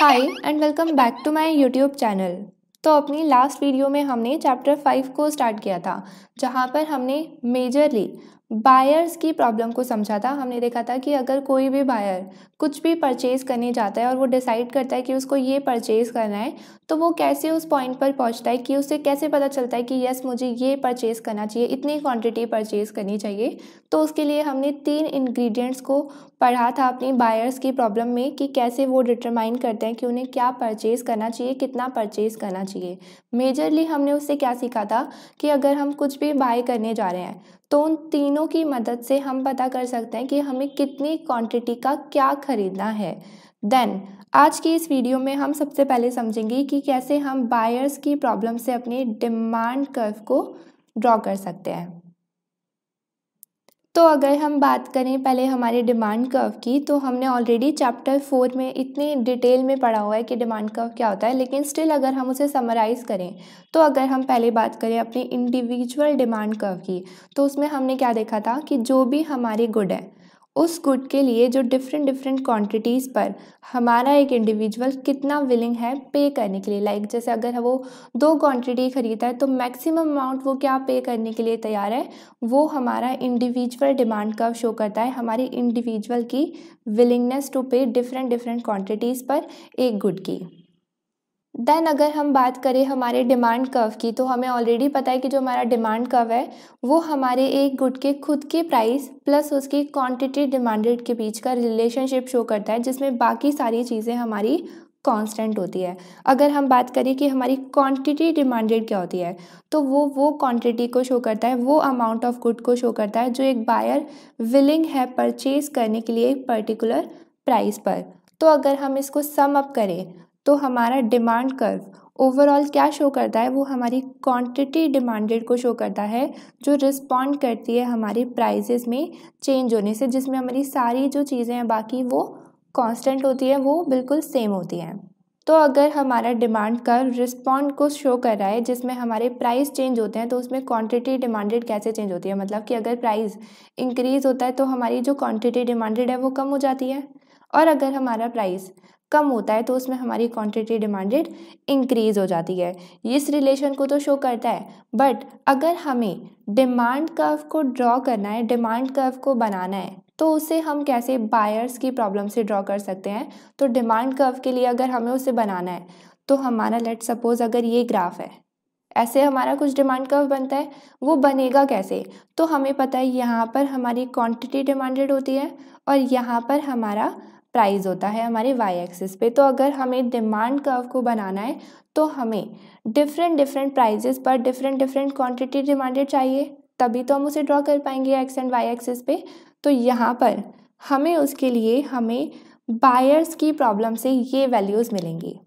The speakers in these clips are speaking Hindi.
hi and welcome back to my YouTube channel तो अपनी लास्ट वीडियो में हमने चैप्टर फाइव को स्टार्ट किया था जहाँ पर हमने मेजरली बायर्स की प्रॉब्लम को समझा था हमने देखा था कि अगर कोई भी बायर कुछ भी परचेज़ करने जाता है और वो डिसाइड करता है कि उसको ये परचेज़ करना है तो वो कैसे उस पॉइंट पर पहुंचता है कि उसे कैसे पता चलता है कि यस मुझे ये परचेज़ करना चाहिए इतनी क्वांटिटी परचेज़ करनी चाहिए तो उसके लिए हमने तीन इन्ग्रीडियंट्स को पढ़ा था अपनी बायर्स की प्रॉब्लम में कि कैसे वो डिटरमाइन करते हैं कि उन्हें क्या परचेज़ करना चाहिए कितना परचेज़ करना चाहिए मेजरली हमने उससे क्या सीखा था कि अगर हम कुछ भी बाय करने जा रहे हैं तो उन तीनों की मदद से हम पता कर सकते हैं कि हमें कितनी क्वांटिटी का क्या खरीदना है देन आज की इस वीडियो में हम सबसे पहले समझेंगे कि कैसे हम बायर्स की प्रॉब्लम से अपनी डिमांड कर्व को ड्रॉ कर सकते हैं तो अगर हम बात करें पहले हमारे डिमांड कर्व की तो हमने ऑलरेडी चैप्टर फोर में इतनी डिटेल में पढ़ा हुआ है कि डिमांड कर्व क्या होता है लेकिन स्टिल अगर हम उसे समराइज़ करें तो अगर हम पहले बात करें अपनी इंडिविजुअल डिमांड कर्व की तो उसमें हमने क्या देखा था कि जो भी हमारे गुड है उस गुड के लिए जो डिफरेंट डिफरेंट क्वांटिटीज़ पर हमारा एक इंडिविजुअल कितना विलिंग है पे करने के लिए लाइक like, जैसे अगर वो दो क्वांटिटी ख़रीदता है तो मैक्सिमम अमाउंट वो क्या पे करने के लिए तैयार है वो हमारा इंडिविजुअल डिमांड का शो करता है हमारी इंडिविजुअल की willingness to pay different different quantities पर एक गुड की देन अगर हम बात करें हमारे डिमांड कर्व की तो हमें ऑलरेडी पता है कि जो हमारा डिमांड कर्व है वो हमारे एक गुड के खुद के प्राइस प्लस उसकी क्वांटिटी डिमांडेड के बीच का रिलेशनशिप शो करता है जिसमें बाकी सारी चीज़ें हमारी कांस्टेंट होती है अगर हम बात करें कि हमारी क्वांटिटी डिमांडेड क्या होती है तो वो वो क्वांटिटी को शो करता है वो अमाउंट ऑफ गुड को शो करता है जो एक बायर विलिंग है परचेज करने के लिए एक पर्टिकुलर प्राइस पर तो अगर हम इसको सम अप करें तो हमारा डिमांड कर्व ओवरऑल क्या शो करता है वो हमारी क्वांटिटी डिमांडेड को शो करता है जो रिस्पॉन्ड करती है हमारे प्राइजेस में चेंज होने से जिसमें हमारी सारी जो चीज़ें हैं बाकी वो कांस्टेंट होती है वो बिल्कुल सेम होती हैं तो अगर हमारा डिमांड कर्व रिस्पॉन्ड को शो कर रहा है जिसमें हमारे प्राइस चेंज होते हैं तो उसमें क्वांटिटी डिमांडेड कैसे चेंज होती है मतलब कि अगर प्राइस इंक्रीज़ होता है तो हमारी जो क्वांटिटी डिमांडेड है वो कम हो जाती है और अगर हमारा प्राइस कम होता है तो उसमें हमारी क्वांटिटी डिमांडेड इंक्रीज हो जाती है इस रिलेशन को तो शो करता है बट अगर हमें डिमांड कर्व को ड्रॉ करना है डिमांड कर्व को बनाना है तो उसे हम कैसे बायर्स की प्रॉब्लम से ड्रॉ कर सकते हैं तो डिमांड कर्व के लिए अगर हमें उसे बनाना है तो हमारा लेट सपोज अगर ये ग्राफ है ऐसे हमारा कुछ डिमांड कर्व बनता है वो बनेगा कैसे तो हमें पता है यहाँ पर हमारी क्वांटिटी डिमांडेड होती है और यहाँ पर हमारा प्राइस होता है हमारे वाई एक्सिस पे तो अगर हमें डिमांड कर्व को बनाना है तो हमें डिफरेंट डिफरेंट प्राइजेस पर डिफरेंट डिफरेंट क्वांटिटी डिमांडेड चाहिए तभी तो हम उसे ड्रॉ कर पाएंगे एक्स एंड वाई एक्सिस पे तो यहाँ पर हमें उसके लिए हमें बायर्स की प्रॉब्लम से ये वैल्यूज़ मिलेंगी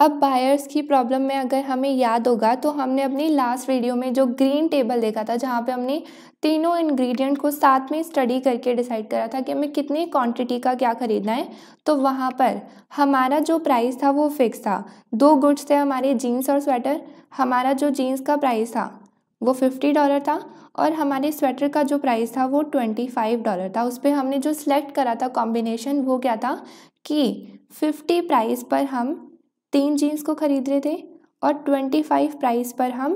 अब बायर्स की प्रॉब्लम में अगर हमें याद होगा तो हमने अपनी लास्ट वीडियो में जो ग्रीन टेबल देखा था जहाँ पे हमने तीनों इंग्रेडिएंट को साथ में स्टडी करके डिसाइड करा था कि हमें कितनी क्वांटिटी का क्या खरीदना है तो वहाँ पर हमारा जो प्राइस था वो फिक्स था दो गुड्स थे हमारे जीन्स और स्वेटर हमारा जो जीन्स का प्राइस था वो फिफ्टी डॉलर था और हमारे स्वेटर का जो प्राइस था वो ट्वेंटी फाइव डॉलर था उस पर हमने जो सिलेक्ट करा था कॉम्बिनेशन वो क्या था कि फिफ्टी प्राइस पर हम तीन जीन्स को ख़रीद रहे थे और ट्वेंटी फाइव प्राइस पर हम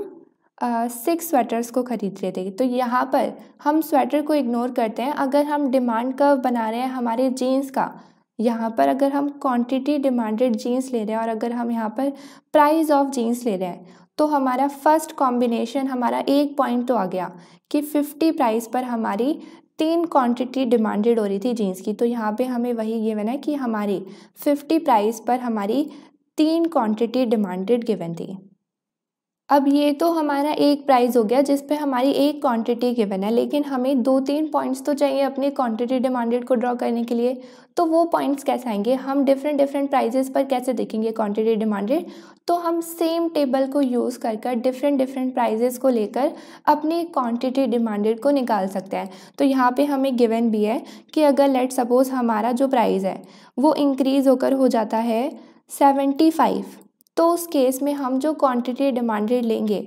सिक्स स्वेटर्स को ख़रीद रहे थे तो यहाँ पर हम स्वेटर को इग्नोर करते हैं अगर हम डिमांड कर्व बना रहे हैं हमारे जीन्स का यहाँ पर अगर हम क्वांटिटी डिमांडेड जीन्स ले रहे हैं और अगर हम यहाँ पर प्राइस ऑफ जीन्स ले रहे हैं तो हमारा फर्स्ट कॉम्बिनेशन हमारा एक पॉइंट तो आ गया कि फिफ्टी प्राइस पर हमारी तीन क्वांटिटी डिमांडेड हो रही थी जीन्स की तो यहाँ पे हमें वही गिवन है कि हमारी फिफ्टी प्राइस पर हमारी तीन क्वांटिटी डिमांडेड गिवन थी अब ये तो हमारा एक प्राइस हो गया जिस पे हमारी एक क्वांटिटी गिवन है लेकिन हमें दो तीन पॉइंट्स तो चाहिए अपने क्वांटिटी डिमांडेड को ड्रॉ करने के लिए तो वो पॉइंट्स कैसे आएंगे हम डिफरेंट डिफरेंट प्राइजेस पर कैसे देखेंगे क्वांटिटी डिमांडेड तो हम सेम टेबल को यूज़ कर कर डिफरेंट डिफरेंट प्राइजेस को लेकर अपनी क्वांटिटी डिमांडेड को निकाल सकते हैं तो यहाँ पे हमें गिवन भी है कि अगर लेट सपोज़ हमारा जो प्राइस है वो इंक्रीज़ होकर हो जाता है सेवेंटी फाइव तो उस केस में हम जो क्वांटिटी डिमांडेड लेंगे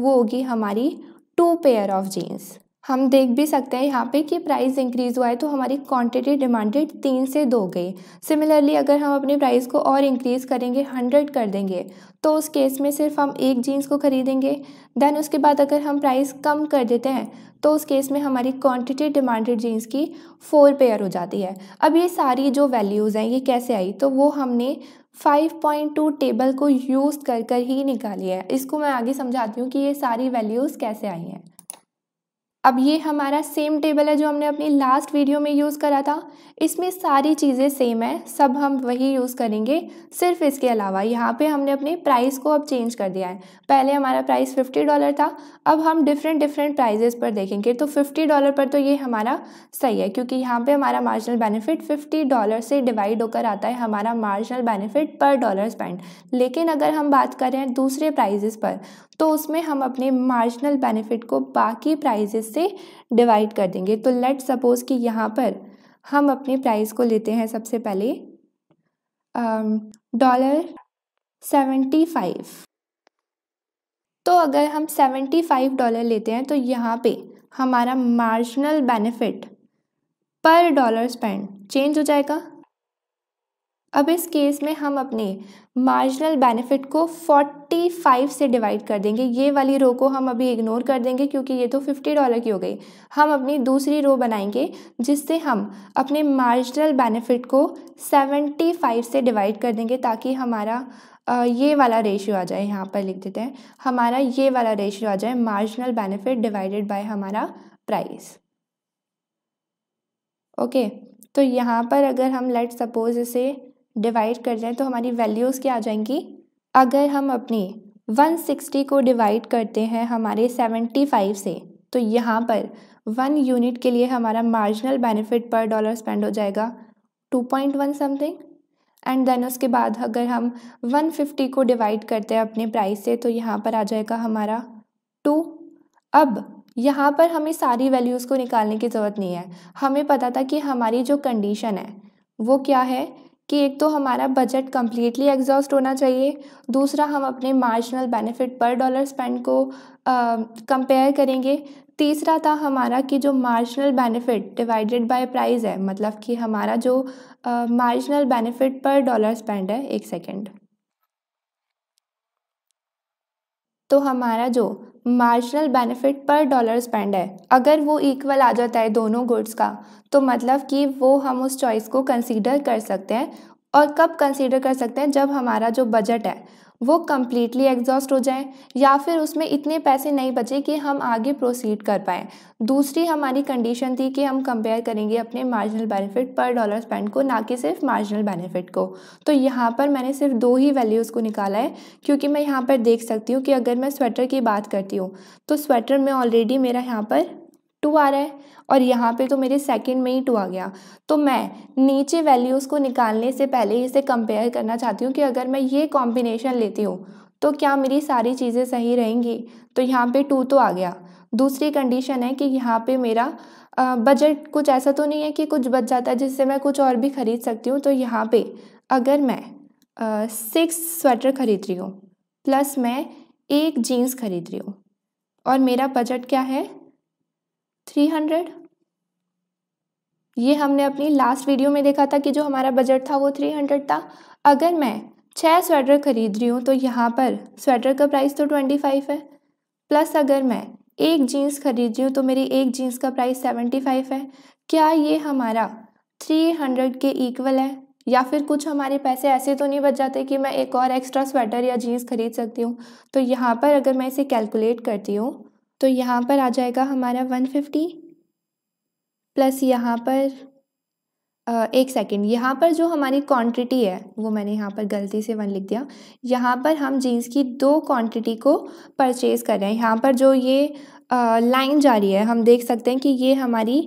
वो होगी हमारी टू पेयर ऑफ जीन्स हम देख भी सकते हैं यहाँ पे कि प्राइस इंक्रीज़ हुआ है तो हमारी क्वांटिटी डिमांडेड तीन से दो गई सिमिलरली अगर हम अपने प्राइस को और इंक्रीज़ करेंगे हंड्रेड कर देंगे तो उस केस में सिर्फ हम एक जीन्स को ख़रीदेंगे देन उसके बाद अगर हम प्राइस कम कर देते हैं तो उस केस में हमारी क्वांटिटी डिमांडेड जीन्स की फोर पेयर हो जाती है अब ये सारी जो वैल्यूज़ हैं ये कैसे आई तो वो हमने 5.2 टेबल को यूज़ कर कर ही निकाली है इसको मैं आगे समझाती हूँ कि ये सारी वैल्यूज़ कैसे आई हैं अब ये हमारा सेम टेबल है जो हमने अपनी लास्ट वीडियो में यूज़ करा था इसमें सारी चीज़ें सेम है सब हम वही यूज़ करेंगे सिर्फ इसके अलावा यहाँ पे हमने अपने प्राइस को अब चेंज कर दिया है पहले हमारा प्राइस फिफ्टी डॉलर था अब हम डिफरेंट डिफरेंट प्राइजेस पर देखेंगे तो फिफ्टी डॉलर पर तो ये हमारा सही है क्योंकि यहाँ पर हमारा मार्जिनल बेनिफिट फिफ्टी डॉलर से डिवाइड होकर आता है हमारा marginal benefit per dollar spend लेकिन अगर हम बात करें दूसरे प्राइजेस पर तो उसमें हम अपने मार्जिनल बेनिफिट को बाकी प्राइजेस से डिवाइड कर देंगे तो लेट सपोज़ कि यहाँ पर हम अपने प्राइस को लेते हैं सबसे पहले डॉलर सेवेंटी फाइव तो अगर हम सेवेंटी फाइव डॉलर लेते हैं तो यहाँ पे हमारा marginal benefit per dollar spend change हो जाएगा अब इस केस में हम अपने मार्जिनल बेनिफिट को 45 से डिवाइड कर देंगे ये वाली रो को हम अभी इग्नोर कर देंगे क्योंकि ये तो 50 डॉलर की हो गई हम अपनी दूसरी रो बनाएंगे जिससे हम अपने मार्जिनल बेनिफिट को 75 से डिवाइड कर देंगे ताकि हमारा ये वाला रेशियो आ जाए यहाँ पर लिख देते हैं हमारा ये वाला रेशियो आ जाए मार्जिनल बेनिफिट डिवाइडेड बाई हमारा प्राइस ओके okay, तो यहाँ पर अगर हम लेट सपोज इसे डिवाइड कर दें तो हमारी वैल्यूज़ क्या आ जाएंगी अगर हम अपनी 160 को डिवाइड करते हैं हमारे 75 से तो यहाँ पर वन यूनिट के लिए हमारा marginal benefit per dollar spend हो जाएगा 2.1 समथिंग एंड देन उसके बाद अगर हम 150 को डिवाइड करते हैं अपने प्राइस से तो यहाँ पर आ जाएगा हमारा टू अब यहाँ पर हमें सारी वैल्यूज़ को निकालने की ज़रूरत नहीं है हमें पता था कि हमारी जो कंडीशन है वो क्या है कि एक तो हमारा बजट कम्प्लीटली एग्जॉस्ट होना चाहिए दूसरा हम अपने marginal benefit per dollar spend को कंपेयर करेंगे तीसरा था हमारा कि जो marginal benefit divided by price है मतलब कि हमारा जो marginal benefit per dollar spend है एक सेकेंड तो हमारा जो marginal benefit per dollar spend है अगर वो इक्वल आ जाता है दोनों गुड्स का तो मतलब कि वो हम उस चॉइस को कंसीडर कर सकते हैं और कब कंसीडर कर सकते हैं जब हमारा जो बजट है वो कम्प्लीटली एग्जॉस्ट हो जाए या फिर उसमें इतने पैसे नहीं बचे कि हम आगे प्रोसीड कर पाएँ दूसरी हमारी कंडीशन थी कि हम कंपेयर करेंगे अपने marginal benefit per dollar spend को ना कि सिर्फ मार्जिनल बेनिफिट को तो यहाँ पर मैंने सिर्फ दो ही वैल्यूज़ को निकाला है क्योंकि मैं यहाँ पर देख सकती हूँ कि अगर मैं स्वेटर की बात करती हूँ तो स्वेटर में ऑलरेडी मेरा यहाँ पर टू आ रहा है और यहाँ पे तो मेरे सेकंड में ही टू आ गया तो मैं नीचे वैल्यूज़ को निकालने से पहले इसे कंपेयर करना चाहती हूँ कि अगर मैं ये कॉम्बिनेशन लेती हूँ तो क्या मेरी सारी चीज़ें सही रहेंगी तो यहाँ पे टू तो आ गया दूसरी कंडीशन है कि यहाँ पे मेरा बजट कुछ ऐसा तो नहीं है कि कुछ बच जाता है जिससे मैं कुछ और भी ख़रीद सकती हूँ तो यहाँ पर अगर मैं सिक्स स्वेटर ख़रीद रही हूँ प्लस मैं एक जीन्स ख़रीद रही हूँ और मेरा बजट क्या है थ्री हंड्रेड ये हमने अपनी लास्ट वीडियो में देखा था कि जो हमारा बजट था वो थ्री हंड्रेड था अगर मैं छः स्वेटर खरीद रही हूँ तो यहाँ पर स्वेटर का प्राइस तो ट्वेंटी फाइव है प्लस अगर मैं एक जीन्स खरीद रही हूँ तो मेरी एक जीन्स का प्राइस सेवेंटी फाइव है क्या ये हमारा थ्री हंड्रेड के इक्वल है या फिर कुछ हमारे पैसे ऐसे तो नहीं बच जाते कि मैं एक और एक्स्ट्रा स्वेटर या जीन्स खरीद सकती हूँ तो यहाँ पर अगर मैं इसे कैलकुलेट करती हूँ तो यहाँ पर आ जाएगा हमारा वन फिफ्टी प्लस यहाँ पर आ, एक सेकेंड यहाँ पर जो हमारी क्वांटिटी है वो मैंने यहाँ पर गलती से वन लिख दिया यहाँ पर हम जीन्स की दो क्वांटिटी को परचेज़ कर रहे हैं यहाँ पर जो ये लाइन जा रही है हम देख सकते हैं कि ये हमारी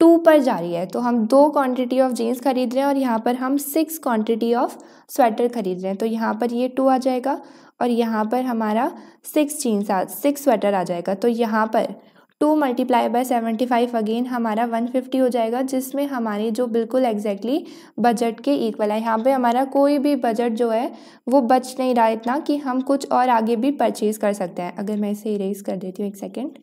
टू पर जा रही है तो हम दो क्वांटिटी ऑफ जीन्स खरीद रहे हैं और यहाँ पर हम सिक्स क्वांटिटी ऑफ स्वेटर खरीद रहे हैं तो यहाँ पर ये टू आ जाएगा और यहाँ पर हमारा सिक्सटीन सात सिक्स स्वेटर आ जाएगा तो यहाँ पर two multiply by seventy five again हमारा वन फिफ्टी हो जाएगा जिसमें हमारे जो बिल्कुल एग्जैक्टली बजट के इक्वल है यहाँ पे हमारा कोई भी बजट जो है वो बच नहीं रहा इतना कि हम कुछ और आगे भी परचेज़ कर सकते हैं अगर मैं इसे इरेज कर देती हूँ एक सेकेंड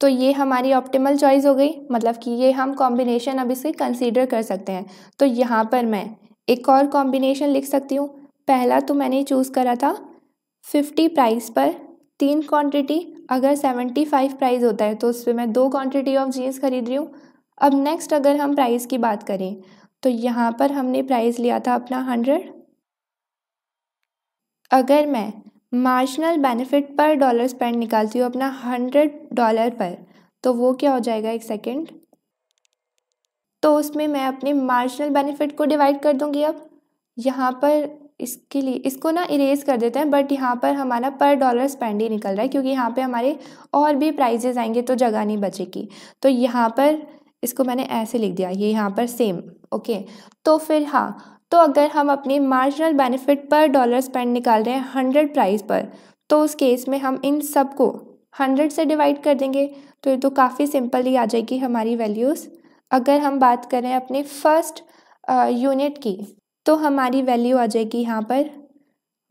तो ये हमारी ऑप्टिमल चॉइस हो गई मतलब कि ये हम कॉम्बिनेशन अब इसे कंसिडर कर सकते हैं तो यहाँ पर मैं एक और कॉम्बिनेशन लिख सकती हूँ पहला तो मैंने चूज़ करा था फिफ्टी प्राइस पर तीन क्वांटिटी अगर सेवेंटी फाइव प्राइज़ होता है तो उस पर मैं दो क्वांटिटी ऑफ जीन्स खरीद रही हूँ अब नेक्स्ट अगर हम प्राइस की बात करें तो यहाँ पर हमने प्राइस लिया था अपना हंड्रेड अगर मैं marginal benefit per dollar spend निकालती हूँ अपना हंड्रेड डॉलर पर तो वो क्या हो जाएगा एक सेकेंड तो उसमें मैं अपने मार्जिनल बेनिफिट को डिवाइड कर दूँगी अब यहाँ पर इसके लिए इसको ना इरेज कर देते हैं बट यहाँ पर हमारा पर डॉलर स्पेंड ही निकल रहा है क्योंकि यहाँ पे हमारे और भी प्राइजेज आएंगे तो जगह नहीं बचेगी तो यहाँ पर इसको मैंने ऐसे लिख दिया ये यहाँ पर सेम ओके तो फिर हाँ तो अगर हम अपनी marginal benefit per dollar spend निकाल रहे हैं हंड्रेड प्राइज पर तो उस केस में हम इन सब को हंड्रेड से डिवाइड कर देंगे तो ये तो काफ़ी सिंपल ही आ जाएगी हमारी वैल्यूज़ अगर हम बात करें अपने फर्स्ट यूनिट uh, की तो हमारी वैल्यू आ जाएगी यहाँ पर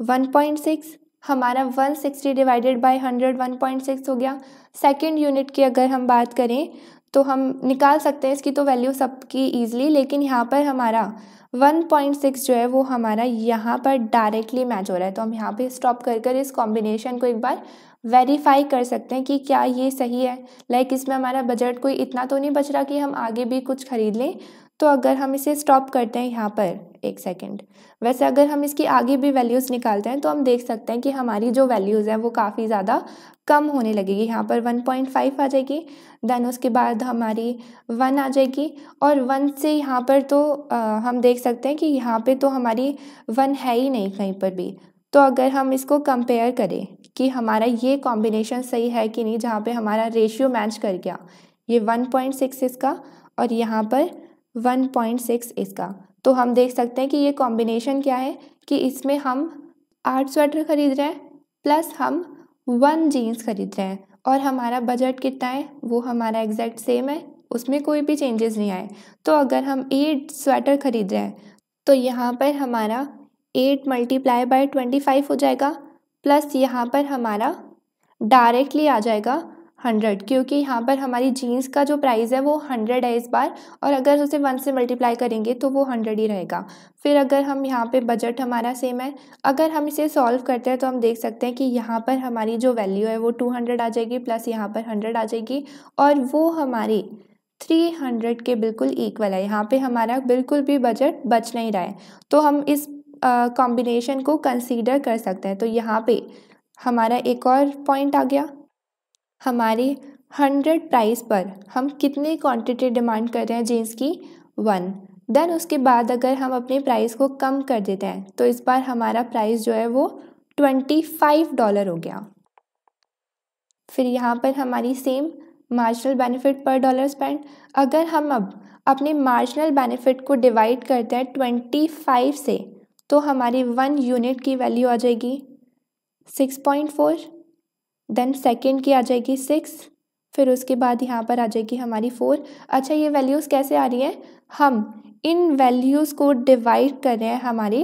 वन पॉइंट सिक्स हमारा one sixty divided by hundred one point six हो गया सेकेंड यूनिट की अगर हम बात करें तो हम निकाल सकते हैं इसकी तो वैल्यू सबकी ईजिली लेकिन यहाँ पर हमारा 1.6 जो है वो हमारा यहाँ पर डायरेक्टली मैच हो रहा है तो हम यहाँ पे स्टॉप कर कर इस कॉम्बिनेशन को एक बार वेरीफाई कर सकते हैं कि क्या ये सही है लाइक like इसमें हमारा बजट कोई इतना तो नहीं बच रहा कि हम आगे भी कुछ खरीद लें तो अगर हम इसे स्टॉप करते हैं यहाँ पर एक सेकेंड वैसे अगर हम इसकी आगे भी वैल्यूज़ निकालते हैं तो हम देख सकते हैं कि हमारी जो वैल्यूज़ हैं वो काफ़ी ज़्यादा कम होने लगेगी यहाँ पर 1.5 आ जाएगी देन उसके बाद हमारी 1 आ जाएगी और 1 से यहाँ पर तो आ, हम देख सकते हैं कि यहाँ पे तो हमारी 1 है ही नहीं कहीं पर भी तो अगर हम इसको कंपेयर करें कि हमारा ये कॉम्बिनेशन सही है कि नहीं जहाँ पे हमारा रेशियो मैच कर गया ये वन इसका और यहाँ पर 1.6 इसका तो हम देख सकते हैं कि ये कॉम्बिनेशन क्या है कि इसमें हम आठ स्वेटर ख़रीद रहे हैं प्लस हम वन जीन्स ख़रीद रहे हैं और हमारा बजट कितना है वो हमारा एग्जैक्ट सेम है उसमें कोई भी चेंजेस नहीं आए तो अगर हम एट स्वेटर ख़रीद रहे हैं तो यहाँ पर हमारा eight multiply by twenty five हो जाएगा प्लस यहाँ पर हमारा डायरेक्टली आ जाएगा हंड्रेड क्योंकि यहाँ पर हमारी जीन्स का जो प्राइस है वो हंड्रेड है इस बार और अगर उसे वन से मल्टीप्लाई करेंगे तो वो हंड्रेड ही रहेगा फिर अगर हम यहाँ पे बजट हमारा सेम है अगर हम इसे सॉल्व करते हैं तो हम देख सकते हैं कि यहाँ पर हमारी जो वैल्यू है वो टू हंड्रेड आ जाएगी प्लस यहाँ पर हंड्रेड आ जाएगी और वो हमारी थ्री हंड्रेड के बिल्कुल इक्वल है यहाँ पर हमारा बिल्कुल भी बजट बच नहीं रहा है तो हम इस कॉम्बिनेशन को कंसिडर कर सकते हैं तो यहाँ पर हमारा एक और पॉइंट आ गया हमारे हंड्रेड प्राइस पर हम कितनी क्वांटिटी डिमांड कर रहे हैं जीन्स की वन देन उसके बाद अगर हम अपने प्राइस को कम कर देते हैं तो इस बार हमारा प्राइस जो है वो ट्वेंटी फाइव डॉलर हो गया फिर यहाँ पर हमारी same marginal benefit per dollar spend अगर हम अब अपने मार्जिनल बेनिफिट को डिवाइड करते हैं ट्वेंटी फाइव से तो हमारी वन यूनिट की वैल्यू आ जाएगी six point four then second की आ जाएगी सिक्स फिर उसके बाद यहाँ पर आ जाएगी हमारी फोर अच्छा ये वैल्यूज़ कैसे आ रही हैं हम इन वैल्यूज़ को डिवाइड कर रहे हैं हमारी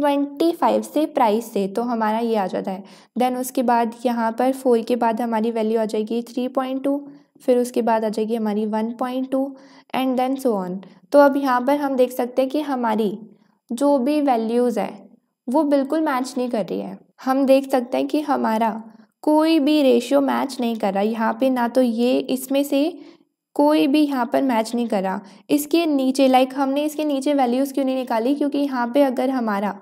ट्वेंटी फाइव से प्राइस से तो हमारा ये आ जाता है देन उसके बाद यहाँ पर फोर के बाद हमारी वैल्यू आ जाएगी थ्री पॉइंट टू फिर उसके बाद आ जाएगी हमारी one point two and then so on तो अब यहाँ पर हम देख सकते हैं कि हमारी जो भी वैल्यूज़ है वो बिल्कुल मैच नहीं कर रही है हम देख सकते हैं कि हमारा कोई भी रेशियो मैच नहीं कर रहा यहाँ पे ना तो ये इसमें से कोई भी यहाँ पर मैच नहीं कर रहा इसके नीचे लाइक हमने इसके नीचे वैल्यूज़ क्यों नहीं निकाली क्योंकि यहाँ पे अगर हमारा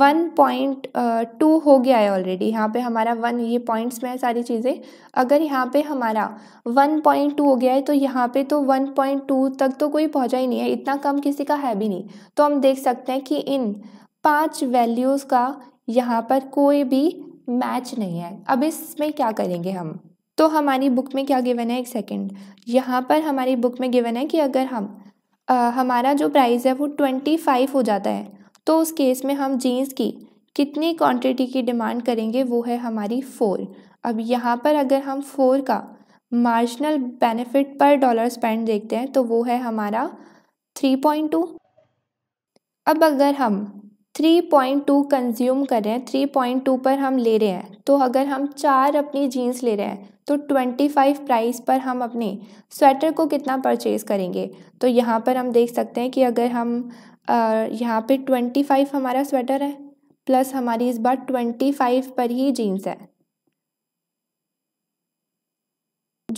वन पॉइंट टू हो गया है ऑलरेडी यहाँ पे हमारा वन ये पॉइंट्स में है सारी चीज़ें अगर यहाँ पे हमारा वन पॉइंट टू हो गया है तो यहाँ पे तो वन पॉइंट टू तक तो कोई पहुँचा ही नहीं है इतना कम किसी का है भी नहीं तो हम देख सकते हैं कि इन पांच वैल्यूज़ का यहाँ पर कोई भी मैच नहीं है अब इसमें क्या करेंगे हम तो हमारी बुक में क्या गिवन है एक सेकेंड यहाँ पर हमारी बुक में गिवन है कि अगर हम आ, हमारा जो प्राइस है वो ट्वेंटी फाइव हो जाता है तो उस केस में हम जीन्स की कितनी क्वांटिटी की डिमांड करेंगे वो है हमारी फ़ोर अब यहाँ पर अगर हम फोर का marginal benefit per dollar spend देखते हैं तो वो है हमारा थ्री पॉइंट टू अब अगर हम थ्री पॉइंट टू कंज्यूम कर रहे हैं थ्री पॉइंट टू पर हम ले रहे हैं तो अगर हम चार अपनी जीन्स ले रहे हैं तो ट्वेंटी फाइव प्राइस पर हम अपने स्वेटर को कितना परचेज़ करेंगे तो यहाँ पर हम देख सकते हैं कि अगर हम यहाँ पे ट्वेंटी फाइव हमारा स्वेटर है प्लस हमारी इस बार ट्वेंटी फाइव पर ही जीन्स है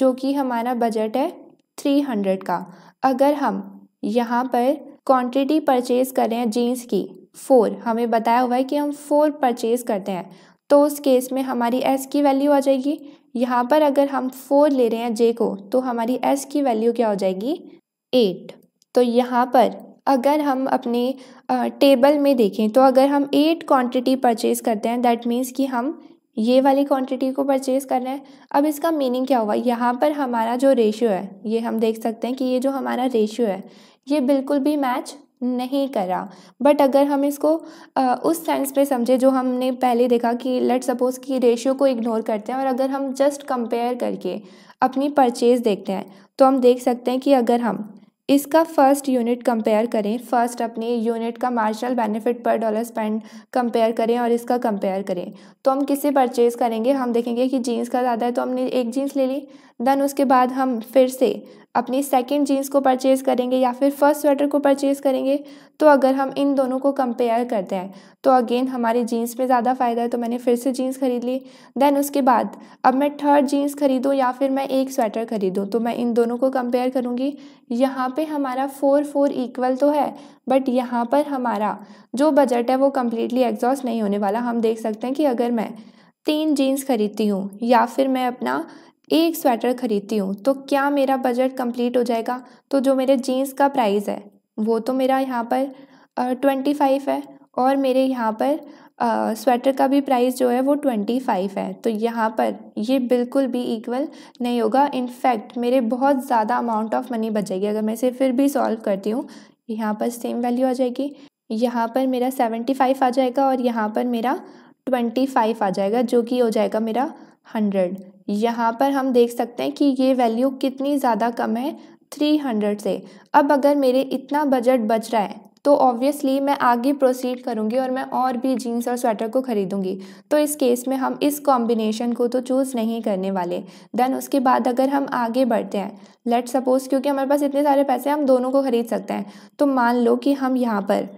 जो कि हमारा बजट है थ्री हंड्रेड का अगर हम यहाँ पर क्वांटिटी परचेज़ कर रहे हैं जीन्स की फोर हमें बताया हुआ है कि हम फोर परचेज़ करते हैं तो उस केस में हमारी एस की वैल्यू आ जाएगी यहाँ पर अगर हम फोर ले रहे हैं जे को तो हमारी एस की वैल्यू क्या हो जाएगी एट तो यहाँ पर अगर हम अपने टेबल में देखें तो अगर हम एट क्वांटिटी परचेज़ करते हैं दैट मीन्स कि हम ये वाली क्वांटिटी को परचेज़ कर रहे हैं अब इसका मीनिंग क्या हुआ यहाँ पर हमारा जो रेशियो है ये हम देख सकते हैं कि ये जो हमारा रेशियो है ये बिल्कुल भी मैच नहीं करा बट अगर हम इसको आ, उस सेंस पे समझे जो हमने पहले देखा कि लेट सपोज कि रेशियो को इग्नोर करते हैं और अगर हम जस्ट कंपेयर करके अपनी परचेज़ देखते हैं तो हम देख सकते हैं कि अगर हम इसका फर्स्ट यूनिट कंपेयर करें फर्स्ट अपने यूनिट का marginal benefit per dollar spend compare करें और इसका कंपेयर करें तो हम किसे परचेज़ करेंगे हम देखेंगे कि जीन्स का ज़्यादा है तो हमने एक जीन्स ले ली देन उसके बाद हम फिर से अपनी सेकेंड जीन्स को परचेज़ करेंगे या फिर फर्स्ट स्वेटर को परचेज़ करेंगे तो अगर हम इन दोनों को कंपेयर करते हैं तो अगेन हमारे जीन्स में ज़्यादा फ़ायदा है तो मैंने फिर से जीन्स ख़रीद ली देन उसके बाद अब मैं थर्ड जीन्स ख़रीदूँ या फिर मैं एक स्वेटर ख़रीदूँ तो मैं इन दोनों को कंपेयर करूँगी यहाँ पर हमारा फोर फोर इक्वल तो है बट यहाँ पर हमारा जो बजट है वो कम्प्लीटली एग्जॉस्ट नहीं होने वाला हम देख सकते हैं कि अगर मैं तीन जीन्स खरीदती हूँ या फिर मैं अपना एक स्वेटर खरीदती हूँ तो क्या मेरा बजट कंप्लीट हो जाएगा तो जो मेरे जीन्स का प्राइस है वो तो मेरा यहाँ पर ट्वेंटी फाइव है और मेरे यहाँ पर आ, स्वेटर का भी प्राइस जो है वो ट्वेंटी फाइव है तो यहाँ पर ये बिल्कुल भी इक्वल नहीं होगा इनफैक्ट मेरे बहुत ज़्यादा अमाउंट ऑफ मनी बचेगी अगर मैं इसे फिर भी सॉल्व करती हूँ यहाँ पर सेम वैल्यू आ जाएगी यहाँ पर मेरा सेवेंटी फाइव आ जाएगा और यहाँ पर मेरा ट्वेंटी फाइव आ जाएगा जो कि हो जाएगा मेरा हंड्रेड यहाँ पर हम देख सकते हैं कि ये वैल्यू कितनी ज़्यादा कम है थ्री हंड्रेड से अब अगर मेरे इतना बजट बच रहा है तो ऑब्वियसली मैं आगे प्रोसीड करूँगी और मैं और भी जीन्स और स्वेटर को ख़रीदूँगी तो इस केस में हम इस कॉम्बिनेशन को तो चूज़ नहीं करने वाले देन उसके बाद अगर हम आगे बढ़ते हैं लेट सपोज़ क्योंकि हमारे पास इतने सारे पैसे हम दोनों को ख़रीद सकते हैं तो मान लो कि हम यहाँ पर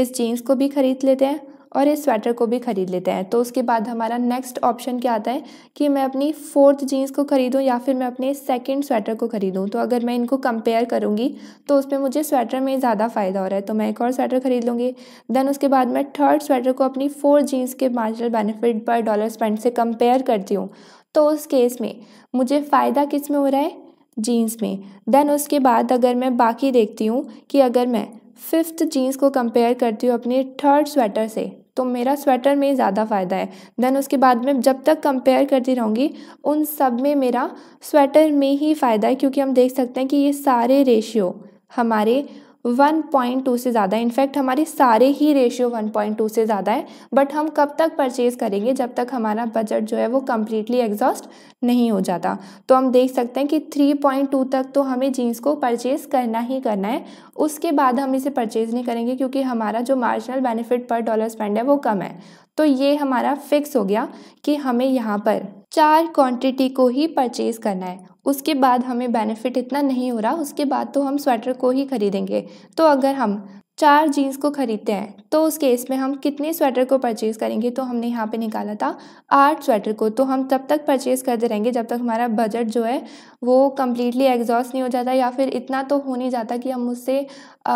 इस जीन्स को भी ख़रीद लेते हैं और इस स्वेटर को भी ख़रीद लेते हैं तो उसके बाद हमारा नेक्स्ट ऑप्शन क्या आता है कि मैं अपनी फोर्थ जीन्स को ख़रीदूँ या फिर मैं अपने सेकंड स्वेटर को ख़रीदूँ तो अगर मैं इनको कंपेयर करूँगी तो उसमें मुझे स्वेटर में ज़्यादा फ़ायदा हो रहा है तो मैं एक और स्वेटर ख़रीद लूँगी देन उसके बाद मैं थर्ड स्वेटर को अपनी फोर्थ जीन्स के marginal benefit per dollar spend से कंपेयर करती हूँ तो उस केस में मुझे फ़ायदा किस में हो रहा है जीन्स में देन उसके बाद अगर मैं बाकी देखती हूँ कि अगर मैं फिफ्थ जीन्स को कंपेयर करती हूँ अपने थर्ड स्वेटर से तो मेरा स्वेटर में ज़्यादा फ़ायदा है देन उसके बाद में जब तक कंपेयर करती रहूँगी उन सब में मेरा स्वेटर में ही फ़ायदा है क्योंकि हम देख सकते हैं कि ये सारे रेशियो हमारे 1.2 से ज़्यादा है इनफैक्ट हमारे सारे ही रेशियो 1.2 से ज़्यादा है बट हम कब तक परचेज़ करेंगे जब तक हमारा बजट जो है वो कम्प्लीटली एग्जॉस्ट नहीं हो जाता तो हम देख सकते हैं कि 3.2 तक तो हमें जीन्स को परचेज़ करना ही करना है उसके बाद हम इसे परचेज़ नहीं करेंगे क्योंकि हमारा जो marginal benefit per dollar spend है वो कम है तो ये हमारा फिक्स हो गया कि हमें यहाँ पर चार क्वांटिटी को ही परचेज़ करना है उसके बाद हमें बेनिफिट इतना नहीं हो रहा उसके बाद तो हम स्वेटर को ही खरीदेंगे तो अगर हम चार जीन्स को ख़रीदते हैं तो उस केस में हम कितने स्वेटर को परचेज़ करेंगे तो हमने यहाँ पे निकाला था आठ स्वेटर को तो हम तब तक परचेज़ करते रहेंगे जब तक हमारा बजट जो है वो कम्प्लीटली एग्जॉस्ट नहीं हो जाता या फिर इतना तो हो नहीं जाता कि हम उससे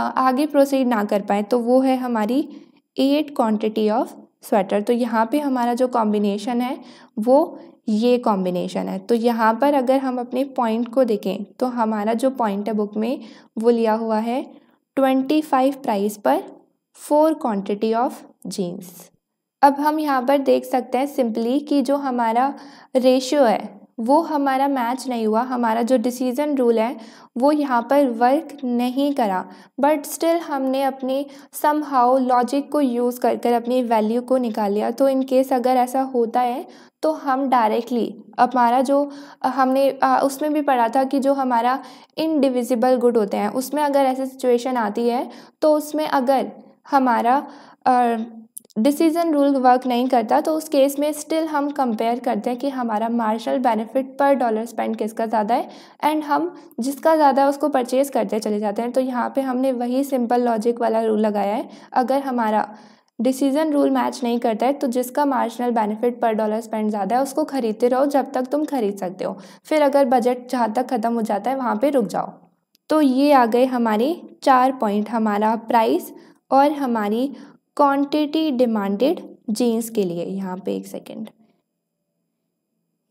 आगे प्रोसीड ना कर पाएँ तो वो है हमारी एट क्वान्टिटी ऑफ स्वेटर तो यहाँ पर हमारा जो कॉम्बिनेशन है वो ये कॉम्बिनेशन है तो यहाँ पर अगर हम अपने पॉइंट को देखें तो हमारा जो पॉइंट है बुक में वो लिया हुआ है ट्वेंटी फाइव प्राइस पर फोर क्वांटिटी ऑफ जीन्स अब हम यहाँ पर देख सकते हैं सिंपली कि जो हमारा रेशियो है वो हमारा मैच नहीं हुआ हमारा जो डिसीज़न रूल है वो यहाँ पर वर्क नहीं करा बट स्टिल हमने अपनी सम हाउ लॉजिक को यूज़ कर कर अपनी वैल्यू को निकाल लिया तो इन केस अगर ऐसा होता है तो हम डायरेक्टली हमारा जो हमने आ, उसमें भी पढ़ा था कि जो हमारा इनडिविजिबल गुड होते हैं उसमें अगर ऐसी सिचुएशन आती है तो उसमें अगर हमारा आ, डिसीज़न रूल वर्क नहीं करता तो उस केस में स्टिल हम कंपेयर करते हैं कि हमारा marginal benefit per dollar spend किसका ज़्यादा है एंड हम जिसका ज़्यादा है उसको परचेज़ करते चले जाते हैं तो यहाँ पे हमने वही सिंपल लॉजिक वाला रूल लगाया है अगर हमारा डिसीजन रूल मैच नहीं करता है तो जिसका marginal benefit per dollar spend ज़्यादा है उसको खरीदते रहो जब तक तुम खरीद सकते हो फिर अगर बजट जहाँ तक ख़त्म हो जाता है वहाँ पर रुक जाओ तो ये आ गए हमारे चार पॉइंट हमारा प्राइस और हमारी क्वांटिटी डिमांडेड जीन्स के लिए यहाँ पे एक सेकेंड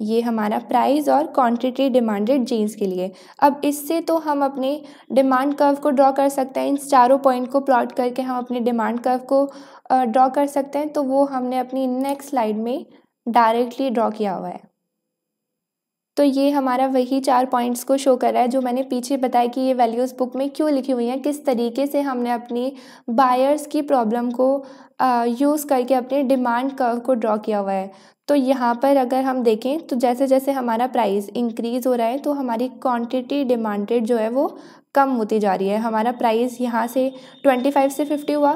ये हमारा प्राइस और क्वांटिटी डिमांडेड जीन्स के लिए अब इससे तो हम अपने डिमांड कर्व को ड्रॉ कर सकते हैं इन चारों पॉइंट को प्लॉट करके हम अपने डिमांड कर्व को ड्रॉ कर सकते हैं तो वो हमने अपनी नेक्स्ट स्लाइड में डायरेक्टली ड्रॉ किया हुआ है तो ये हमारा वही चार पॉइंट्स को शो कर रहा है जो मैंने पीछे बताया कि ये वैल्यूज़ बुक में क्यों लिखी हुई हैं किस तरीके से हमने अपनी बायर्स की प्रॉब्लम को यूज़ करके अपने डिमांड कर्व को ड्रॉ किया हुआ है तो यहाँ पर अगर हम देखें तो जैसे जैसे हमारा प्राइस इंक्रीज़ हो रहा है तो हमारी क्वान्टिटी डिमांडेड जो है वो कम होती जा रही है हमारा प्राइस यहाँ से ट्वेंटी फाइव से फिफ्टी हुआ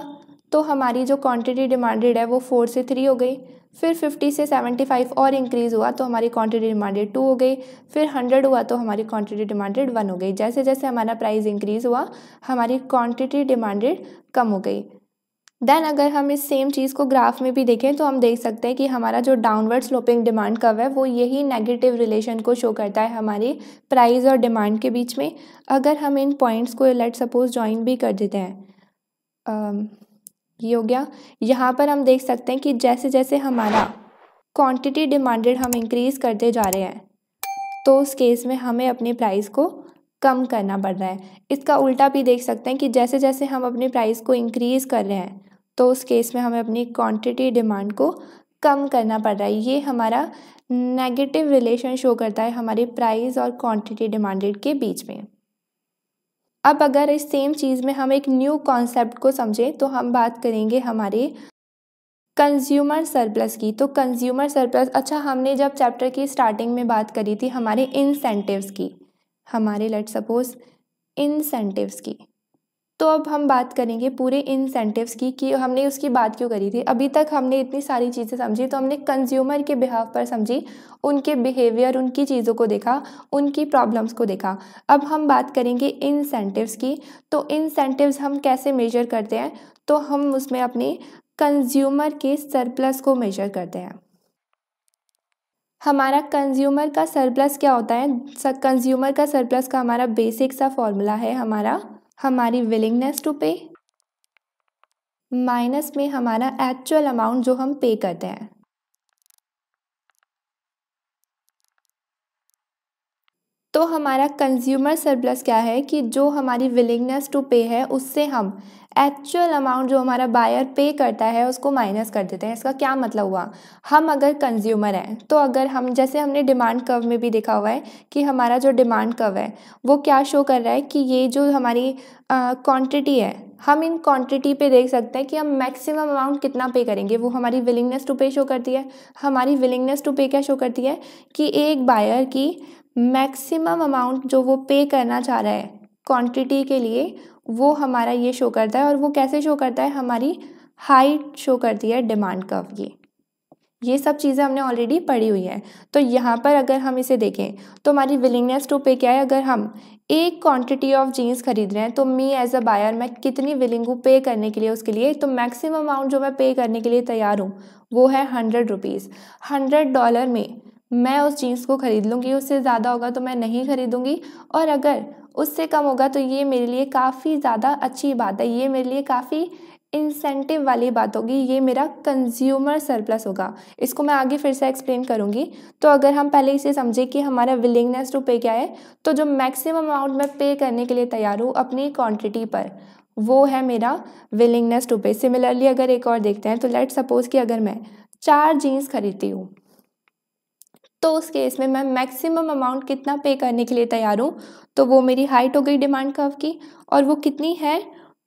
तो हमारी जो क्वांटिटी डिमांडेड है वो फोर से थ्री हो गई फिर 50 से 75 और इंक्रीज़ हुआ तो हमारी क्वांटिटी डिमांडेड टू हो गई फिर 100 हुआ तो हमारी क्वांटिटी डिमांडेड वन हो गई जैसे जैसे हमारा प्राइस इंक्रीज़ हुआ हमारी क्वांटिटी डिमांडेड कम हो गई देन अगर हम इस सेम चीज़ को ग्राफ में भी देखें तो हम देख सकते हैं कि हमारा जो डाउनवर्ड स्लोपिंग डिमांड कव है वो यही नेगेटिव रिलेशन को शो करता है हमारी प्राइस और डिमांड के बीच में अगर हम इन पॉइंट्स को लेट सपोज ज्वाइन भी कर देते हैं ये हो गया यहाँ पर हम देख सकते हैं कि जैसे जैसे हमारा क्वांटिटी डिमांडेड हम इंक्रीज़ करते जा रहे हैं तो उस केस में हमें अपने प्राइस को कम करना पड़ रहा है इसका उल्टा भी देख सकते हैं कि जैसे जैसे हम अपने प्राइस को इंक्रीज़ कर रहे हैं तो उस केस में हमें अपनी क्वांटिटी डिमांड को कम करना पड़ रहा है ये हमारा नेगेटिव रिलेशन शो करता है हमारे प्राइस और क्वांटिटी डिमांडेड के बीच में अब अगर इस सेम चीज़ में हम एक न्यू कॉन्सेप्ट को समझें तो हम बात करेंगे हमारे कंज्यूमर सरप्लस की तो कंज्यूमर सरप्लस अच्छा हमने जब चैप्टर की स्टार्टिंग में बात करी थी हमारे इंसेंटिव्स की हमारे लेट सपोज इंसेंटिव्स की तो अब हम बात करेंगे पूरे इंसेंटिव्स की कि हमने उसकी बात क्यों करी थी अभी तक हमने इतनी सारी चीज़ें समझी तो हमने कंज्यूमर के बिहाव पर समझी उनके बिहेवियर उनकी चीज़ों को देखा उनकी प्रॉब्लम्स को देखा अब हम बात करेंगे इंसेंटिव्स की तो इंसेंटिव्स हम कैसे मेजर करते हैं तो हम उसमें अपने कंज्यूमर के सरप्लस को मेजर करते हैं हमारा कंज्यूमर का सरप्लस क्या होता है कंज्यूमर का सरप्लस का हमारा बेसिक सा फॉर्मूला है हमारा हमारी विलिंगनेस टू पे माइनस में हमारा एक्चुअल अमाउंट जो हम पे करते हैं तो हमारा कंज्यूमर सरप्लस क्या है कि जो हमारी विलिंगनेस टू पे है उससे हम एक्चुअल अमाउंट जो हमारा बायर पे करता है उसको माइनस कर देते हैं इसका क्या मतलब हुआ हम अगर कंज्यूमर हैं तो अगर हम जैसे हमने डिमांड कर्व में भी देखा हुआ है कि हमारा जो डिमांड कर्व है वो क्या शो कर रहा है कि ये जो हमारी क्वांटिटी है हम इन क्वांटिटी पे देख सकते हैं कि हम मैक्सिमम अमाउंट कितना पे करेंगे वो हमारी विलिंगनेस टू पे शो करती है हमारी विलिंगनेस टू पे क्या शो करती है कि एक बायर की मैक्सिमम अमाउंट जो वो पे करना चाह रहा है क्वांटिटी के लिए वो हमारा ये शो करता है और वो कैसे शो करता है हमारी हाइट शो करती है डिमांड कर्व ये ये सब चीज़ें हमने ऑलरेडी पढ़ी हुई हैं तो यहाँ पर अगर हम इसे देखें तो हमारी विलिंगनेस टू पे क्या है अगर हम एक क्वांटिटी ऑफ जीन्स खरीद रहे हैं तो मी एज अ बायर मैं कितनी विलिंग हूँ पे करने के लिए उसके लिए तो मैक्सिमम अमाउंट जो मैं पे करने के लिए तैयार हूँ वो है हंड्रेड रुपीज़ हंड्रेड डॉलर में मैं उस चीज़ को ख़रीद लूँगी उससे ज़्यादा होगा तो मैं नहीं ख़रीदूँगी और अगर उससे कम होगा तो ये मेरे लिए काफ़ी ज़्यादा अच्छी बात है ये मेरे लिए काफ़ी इंसेंटिव वाली बात होगी ये मेरा कंज्यूमर सरप्लस होगा इसको मैं आगे फिर से एक्सप्लेन करूँगी तो अगर हम पहले इसे समझें कि हमारा विलिंगनेस टू पे क्या है तो जो मैक्सिमम अमाउंट मैं पे करने के लिए तैयार हूँ अपनी क्वांटिटी पर वो है मेरा विलिंगनेस टू पे सिमिलरली अगर एक और देखते हैं तो लेट सपोज़ कि अगर मैं चार जीन्स खरीदती हूँ तो उस केस में मैं मैक्सिमम अमाउंट कितना पे करने के लिए तैयार हूँ तो वो मेरी हाइट हो गई डिमांड कर्व की और वो कितनी है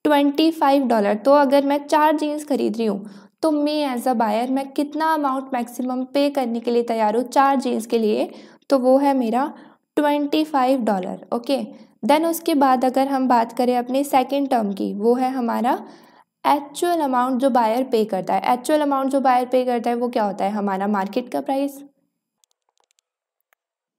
ट्वेंटी फाइव डॉलर तो अगर मैं चार जीन्स खरीद रही हूँ तो मैं एज अ बायर मैं कितना अमाउंट मैक्सिमम पे करने के लिए तैयार हूँ चार जीन्स के लिए तो वो है मेरा twenty five dollar okay then उसके बाद अगर हम बात करें अपने सेकेंड टर्म की वो है हमारा एक्चुअल अमाउंट जो बायर पे करता है एक्चुअल अमाउंट जो बायर पे करता है वो क्या होता है हमारा मार्केट का प्राइस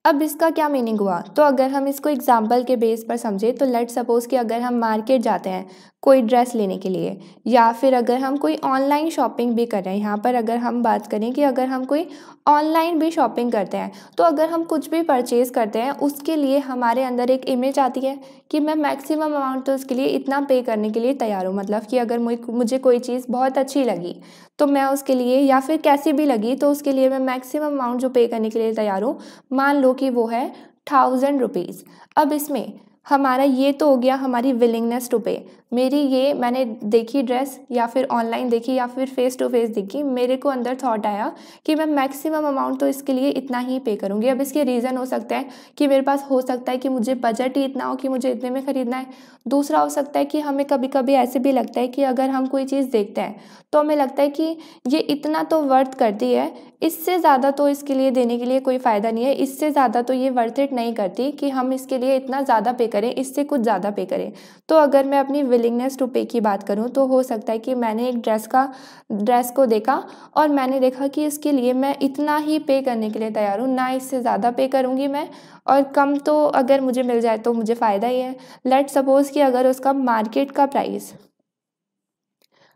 अब इसका क्या मीनिंग हुआ तो अगर हम इसको एग्जाम्पल के बेस पर समझें तो लेट सपोज़ कि अगर हम मार्केट जाते हैं कोई ड्रेस लेने के लिए या फिर अगर हम कोई ऑनलाइन शॉपिंग भी कर रहे हैं यहाँ पर अगर हम बात करें कि अगर हम कोई ऑनलाइन भी शॉपिंग करते हैं तो अगर हम कुछ भी परचेज़ करते हैं उसके लिए हमारे अंदर एक इमेज आती है कि मैं मैक्सिमम अमाउंट तो उसके लिए इतना पे करने के लिए तैयार हूँ मतलब कि अगर मुझे कोई चीज़ बहुत अच्छी लगी तो मैं उसके लिए या फिर कैसी भी लगी तो उसके लिए मैं मैक्सिमम अमाउंट जो पे करने के लिए तैयार हूँ मान लो कि वो है थाउजेंड रुपीज़ अब इसमें हमारा ये तो हो गया हमारी विलिंगनेस टू पे मेरी ये मैंने देखी ड्रेस या फिर ऑनलाइन देखी या फिर फेस टू फेस देखी मेरे को अंदर थॉट आया कि मैं मैक्सिमम अमाउंट तो इसके लिए इतना ही पे करूँगी अब इसके रीज़न हो सकता है कि मेरे पास हो सकता है कि मुझे बजट ही इतना हो कि मुझे इतने में ख़रीदना है दूसरा हो सकता है कि हमें कभी कभी ऐसे भी लगता है कि अगर हम कोई चीज़ देखते हैं तो हमें लगता है कि ये इतना तो वर्थ करती है इससे ज़्यादा तो इसके लिए देने के लिए कोई फ़ायदा नहीं है इससे ज़्यादा तो ये वर्थ इट नहीं करती कि हम इसके लिए इतना ज़्यादा पे करें इससे कुछ ज़्यादा पे करें तो अगर मैं अपनी विल विलिंगनेस टू पे की बात करूँ तो हो सकता है कि मैंने एक ड्रेस का ड्रेस को देखा और मैंने देखा कि इसके लिए मैं इतना ही पे करने के लिए तैयार हूँ ना इससे ज़्यादा पे करूँगी मैं और कम तो अगर मुझे मिल जाए तो मुझे फ़ायदा ही है लेट सपोज़ कि अगर उसका मार्केट का प्राइस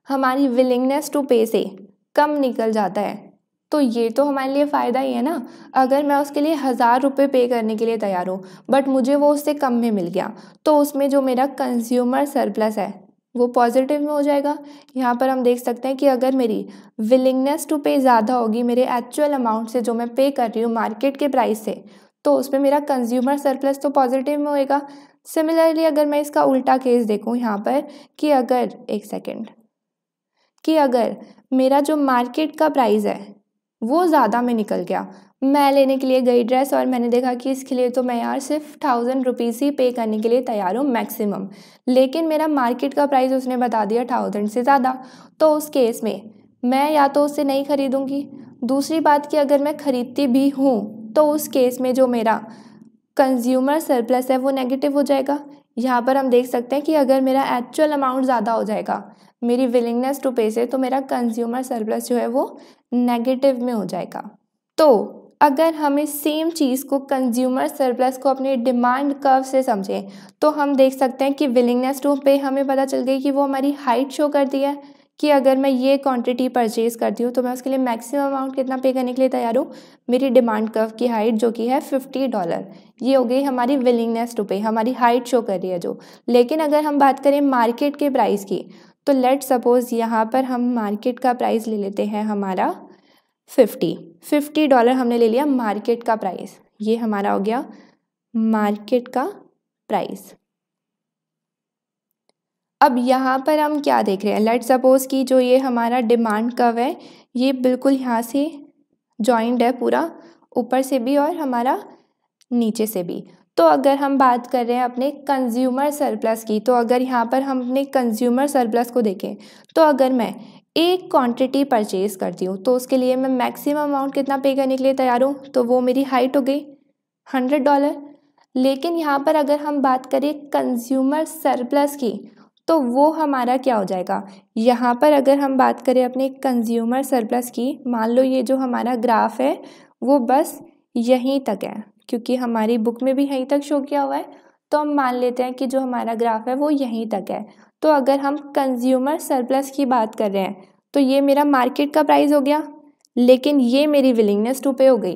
हमारी विलिंगनेस टू पे से कम निकल जाता है तो ये तो हमारे लिए फ़ायदा ही है ना अगर मैं उसके लिए हज़ार रुपये पे करने के लिए तैयार हूँ बट मुझे वो उससे कम में मिल गया तो उसमें जो मेरा कंज्यूमर सरप्लस है वो पॉजिटिव में हो जाएगा यहाँ पर हम देख सकते हैं कि अगर मेरी विलिंगनेस टू पे ज़्यादा होगी मेरे एक्चुअल अमाउंट से जो मैं पे कर रही हूँ मार्केट के प्राइस से तो उसमें मेरा कंज्यूमर सरप्लस तो पॉजिटिव में होएगा सिमिलरली अगर मैं इसका उल्टा केस देखूँ यहाँ पर कि अगर एक सेकेंड कि अगर मेरा जो मार्केट का प्राइस है वो ज़्यादा में निकल गया मैं लेने के लिए गई ड्रेस और मैंने देखा कि इसके लिए तो मैं यार सिर्फ थाउजेंड रुपीज़ ही पे करने के लिए तैयार हूँ मैक्सिमम लेकिन मेरा मार्केट का प्राइस उसने बता दिया थाउजेंड से ज़्यादा तो उस केस में मैं या तो उससे नहीं खरीदूँगी दूसरी बात कि अगर मैं ख़रीदती भी हूँ तो उस केस में जो मेरा कंज्यूमर सरप्लस है वो नेगेटिव हो जाएगा यहाँ पर हम देख सकते हैं कि अगर मेरा एक्चुअल अमाउंट ज़्यादा हो जाएगा मेरी विलिंगनेस टू पे से तो मेरा कंज्यूमर सरप्लस जो है वो नेगेटिव में हो जाएगा तो अगर इस सेम चीज़ को कंज्यूमर सरप्लस को अपने डिमांड कर्व से समझें तो हम देख सकते हैं कि विलिंगनेस टू पे हमें पता चल गई कि वो हमारी हाइट शो करती है कि अगर मैं ये क्वांटिटी परचेज करती हूँ तो मैं उसके लिए मैक्सिमम अमाउंट कितना पे करने के लिए तैयार हूँ मेरी डिमांड कर्व की हाइट जो कि है फिफ्टी डॉलर ये हो गई हमारी विलिंगनेस टू पे हमारी हाइट शो कर रही है जो लेकिन अगर हम बात करें मार्केट के प्राइस की तो लेट सपोज़ यहाँ पर हम मार्केट का प्राइस ले लेते हैं हमारा फिफ्टी फिफ्टी डॉलर हमने ले लिया मार्केट का प्राइस ये हमारा हो गया मार्केट का प्राइस अब यहाँ पर हम क्या देख रहे हैं लेट सपोज़ कि जो ये हमारा डिमांड कव है ये बिल्कुल यहाँ से जॉइंट है पूरा ऊपर से भी और हमारा नीचे से भी तो अगर हम बात कर रहे हैं अपने कंज्यूमर सरप्लस की तो अगर यहाँ पर हम अपने कंज्यूमर सरप्लस को देखें तो अगर मैं एक क्वांटिटी परचेज करती हूँ तो उसके लिए मैं मैक्सिमम अमाउंट कितना पे करने के लिए तैयार हूँ तो वो मेरी हाइट हो गई हंड्रेड डॉलर लेकिन यहाँ पर अगर हम बात करें कंज्यूमर सरप्लस की तो वो हमारा क्या हो जाएगा यहाँ पर अगर हम बात करें अपने कंज्यूमर सरप्लस की मान लो ये जो हमारा ग्राफ है वो बस यहीं तक है क्योंकि हमारी बुक में भी यहीं तक शो किया हुआ है तो हम मान लेते हैं कि जो हमारा ग्राफ है वो यहीं तक है तो अगर हम कंज्यूमर सरप्लस की बात कर रहे हैं तो ये मेरा मार्केट का प्राइस हो गया लेकिन ये मेरी विलिंगनेस टू पे हो गई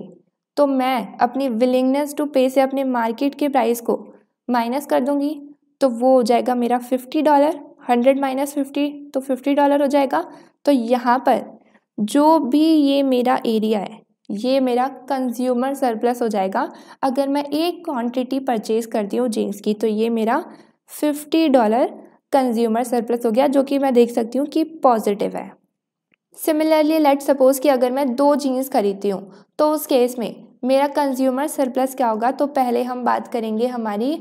तो मैं अपनी विलिंगनेस टू पे से अपने मार्केट के प्राइस को माइनस कर दूंगी तो वो हो जाएगा मेरा fifty dollar hundred minus fifty तो फिफ्टी डॉलर हो जाएगा तो यहाँ पर जो भी ये मेरा एरिया है ये मेरा कंज्यूमर सरप्लस हो जाएगा अगर मैं एक क्वांटिटी परचेज करती हूँ जीन्स की तो ये मेरा फिफ्टी डॉलर कंज्यूमर सरप्लस हो गया जो कि मैं देख सकती हूँ कि पॉजिटिव है सिमिलरली लेट सपोज़ कि अगर मैं दो जीन्स खरीदती हूँ तो उस केस में मेरा कंज्यूमर सरप्लस क्या होगा तो पहले हम बात करेंगे हमारी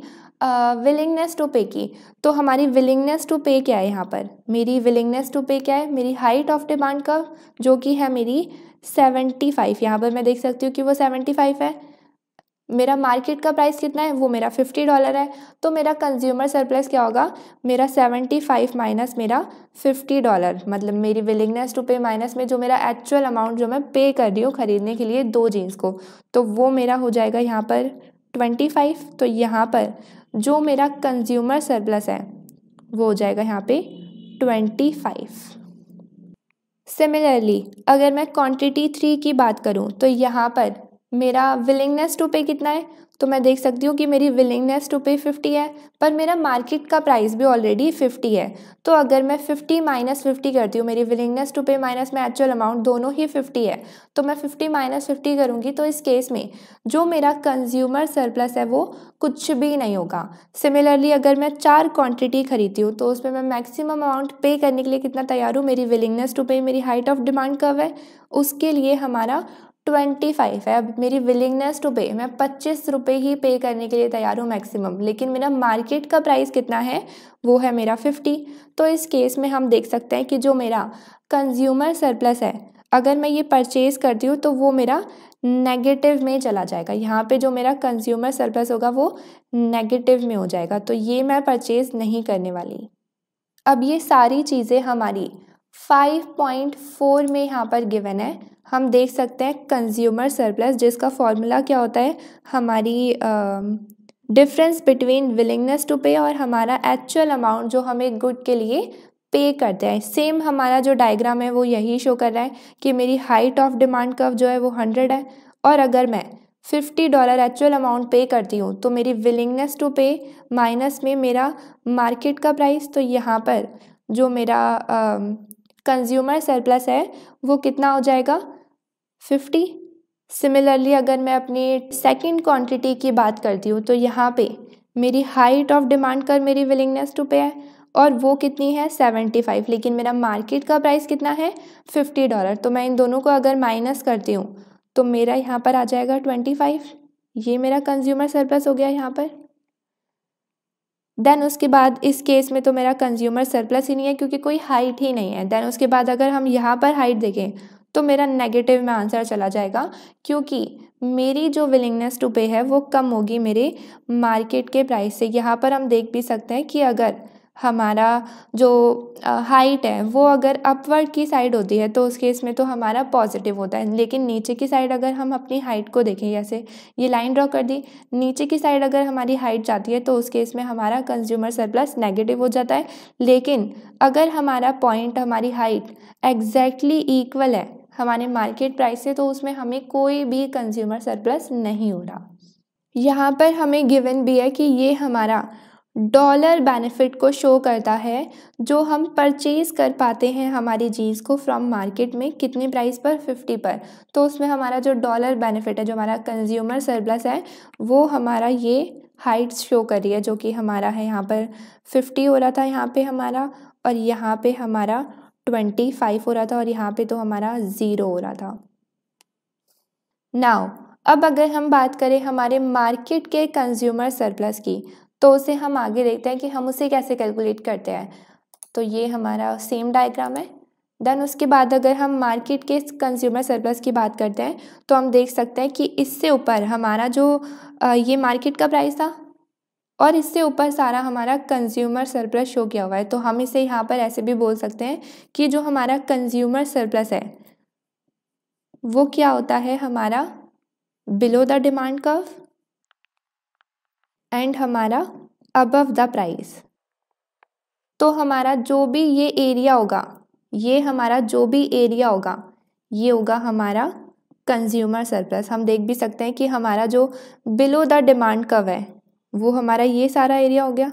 विलिंगनेस टू पे की तो हमारी विलिंगनेस टू पे क्या है यहाँ पर मेरी विलिंगनेस टू पे क्या है मेरी हाइट ऑफ डिमांड कर्व जो कि है मेरी सेवेंटी फाइव यहाँ पर मैं देख सकती हूँ कि वो सेवेंटी फाइव है मेरा मार्केट का प्राइस कितना है वो मेरा फिफ्टी डॉलर है तो मेरा कंज्यूमर सरप्लस क्या होगा मेरा सेवेंटी फाइव माइनस मेरा फिफ्टी डॉलर मतलब मेरी विलिंगनेस टू पे माइनस में जो मेरा एक्चुअल अमाउंट जो मैं पे कर रही हूँ ख़रीदने के लिए दो जीन्स को तो वो मेरा हो जाएगा यहाँ पर ट्वेंटी फाइव तो यहाँ पर जो मेरा कंज्यूमर सरप्लस है वो हो जाएगा यहाँ पे ट्वेंटी फाइव सिमिलरली अगर मैं क्वांटिटी थ्री की बात करूँ तो यहाँ पर मेरा विलिंगनेस टू पे कितना है तो मैं देख सकती हूँ कि मेरी विलिंगनेस टू पे फिफ्टी है पर मेरा मार्केट का प्राइस भी ऑलरेडी फिफ्टी है तो अगर मैं फिफ्टी माइनस फिफ्टी करती हूँ मेरी विलिंगनेस टू पे माइनस में एक्चुअल अमाउंट दोनों ही फिफ्टी है तो मैं फिफ्टी माइनस फिफ्टी करूँगी तो इस केस में जो मेरा कंज्यूमर सरप्लस है वो कुछ भी नहीं होगा सिमिलरली अगर मैं चार क्वान्टिटी खरीदती हूँ तो उसमें मैं मैक्सिमम अमाउंट पे करने के लिए कितना तैयार हूँ मेरी विलिंगनेस टू पे मेरी हाइट ऑफ डिमांड कब है उसके लिए हमारा ट्वेंटी फाइव है अब मेरी विलिंगनेस टू पे मैं पच्चीस रुपये ही पे करने के लिए तैयार हूँ मैक्सिमम लेकिन मेरा मार्केट का प्राइस कितना है वो है मेरा फिफ्टी तो इस केस में हम देख सकते हैं कि जो मेरा कंज्यूमर सरप्लस है अगर मैं ये परचेज़ करती हूँ तो वो मेरा नेगेटिव में चला जाएगा यहाँ पे जो मेरा कंज्यूमर सरप्लस होगा वो नेगेटिव में हो जाएगा तो ये मैं परचेज़ नहीं करने वाली अब ये सारी चीज़ें हमारी 5.4 में यहाँ पर गिवन है हम देख सकते हैं कंज्यूमर सरप्लस जिसका फॉर्मूला क्या होता है हमारी डिफरेंस बिटवीन विलिंगनेस टू पे और हमारा एक्चुअल अमाउंट जो हम एक गुड के लिए पे करते हैं सेम हमारा जो डायग्राम है वो यही शो कर रहा है कि मेरी हाइट ऑफ डिमांड कर्व जो है वो हंड्रेड है और अगर मैं फिफ्टी डॉलर एक्चुअल अमाउंट पे करती हूँ तो मेरी विलिंगनेस टू पे माइनस में मेरा मार्केट का प्राइस तो यहाँ पर जो मेरा कंज्यूमर सरप्लस है वो कितना हो जाएगा फिफ्टी सिमिलरली अगर मैं अपनी सेकेंड क्वान्टिटी की बात करती हूँ तो यहाँ पे मेरी हाइट ऑफ डिमांड कर मेरी विलिंगनेस टू पे है और वो कितनी है सेवेंटी फाइव लेकिन मेरा मार्केट का प्राइस कितना है फिफ्टी डॉलर तो मैं इन दोनों को अगर माइनस करती हूँ तो मेरा यहाँ पर आ जाएगा ट्वेंटी फाइव ये मेरा कंज्यूमर सरप्लस हो गया यहाँ पर देन उसके बाद इस केस में तो मेरा कंज्यूमर सरप्लस ही नहीं है क्योंकि कोई हाइट ही नहीं है देन उसके बाद अगर हम यहाँ पर हाइट देखें तो मेरा नेगेटिव में आंसर चला जाएगा क्योंकि मेरी जो विलिंगनेस टू पे है वो कम होगी मेरे मार्केट के प्राइस से यहाँ पर हम देख भी सकते हैं कि अगर हमारा जो हाइट है वो अगर अपवर्ड की साइड होती है तो उस केस में तो हमारा पॉजिटिव होता है लेकिन नीचे की साइड अगर हम अपनी हाइट को देखें जैसे ये लाइन ड्रॉ कर दी नीचे की साइड अगर हमारी हाइट जाती है तो उस केस में हमारा कंज्यूमर सरप्लस नेगेटिव हो जाता है लेकिन अगर हमारा पॉइंट हमारी हाइट एग्जैक्टली exactly इक्वल है हमारे मार्केट प्राइस से तो उसमें हमें कोई भी कंज्यूमर सरप्लस नहीं हो रहा यहाँ पर हमें गिवन भी है कि ये हमारा डॉलर बेनिफिट को शो करता है जो हम परचेज़ कर पाते हैं हमारी चीज़ को फ्रॉम मार्केट में कितने प्राइस पर फिफ्टी पर तो उसमें हमारा जो डॉलर बेनिफिट है जो हमारा कंज्यूमर सरप्लस है वो हमारा ये हाइट शो कर रही है जो कि हमारा है यहाँ पर फिफ्टी हो रहा था यहाँ पे हमारा और यहाँ पे हमारा ट्वेंटी फाइव हो रहा था और यहाँ पे तो हमारा ज़ीरो हो रहा था नाउ अब अगर हम बात करें हमारे मार्केट के कंज्यूमर सरप्लस की तो उसे हम आगे देखते हैं कि हम उसे कैसे कैलकुलेट करते हैं तो ये हमारा सेम डायग्राम है देन उसके बाद अगर हम मार्केट के कंज्यूमर सरप्लस की बात करते हैं तो हम देख सकते हैं कि इससे ऊपर हमारा जो ये मार्केट का प्राइस था और इससे ऊपर सारा हमारा कंज्यूमर सरप्लस शो किया हुआ है तो हम इसे यहाँ पर ऐसे भी बोल सकते हैं कि जो हमारा कंज्यूमर सरप्लस है वो क्या होता है हमारा below the demand curve and हमारा अबव द प्राइस तो हमारा जो भी ये एरिया होगा ये हमारा जो भी एरिया होगा ये होगा हमारा कंज्यूमर सरप्लस हम देख भी सकते हैं कि हमारा जो बिलो द डिमांड कर्व है वो हमारा ये सारा एरिया हो गया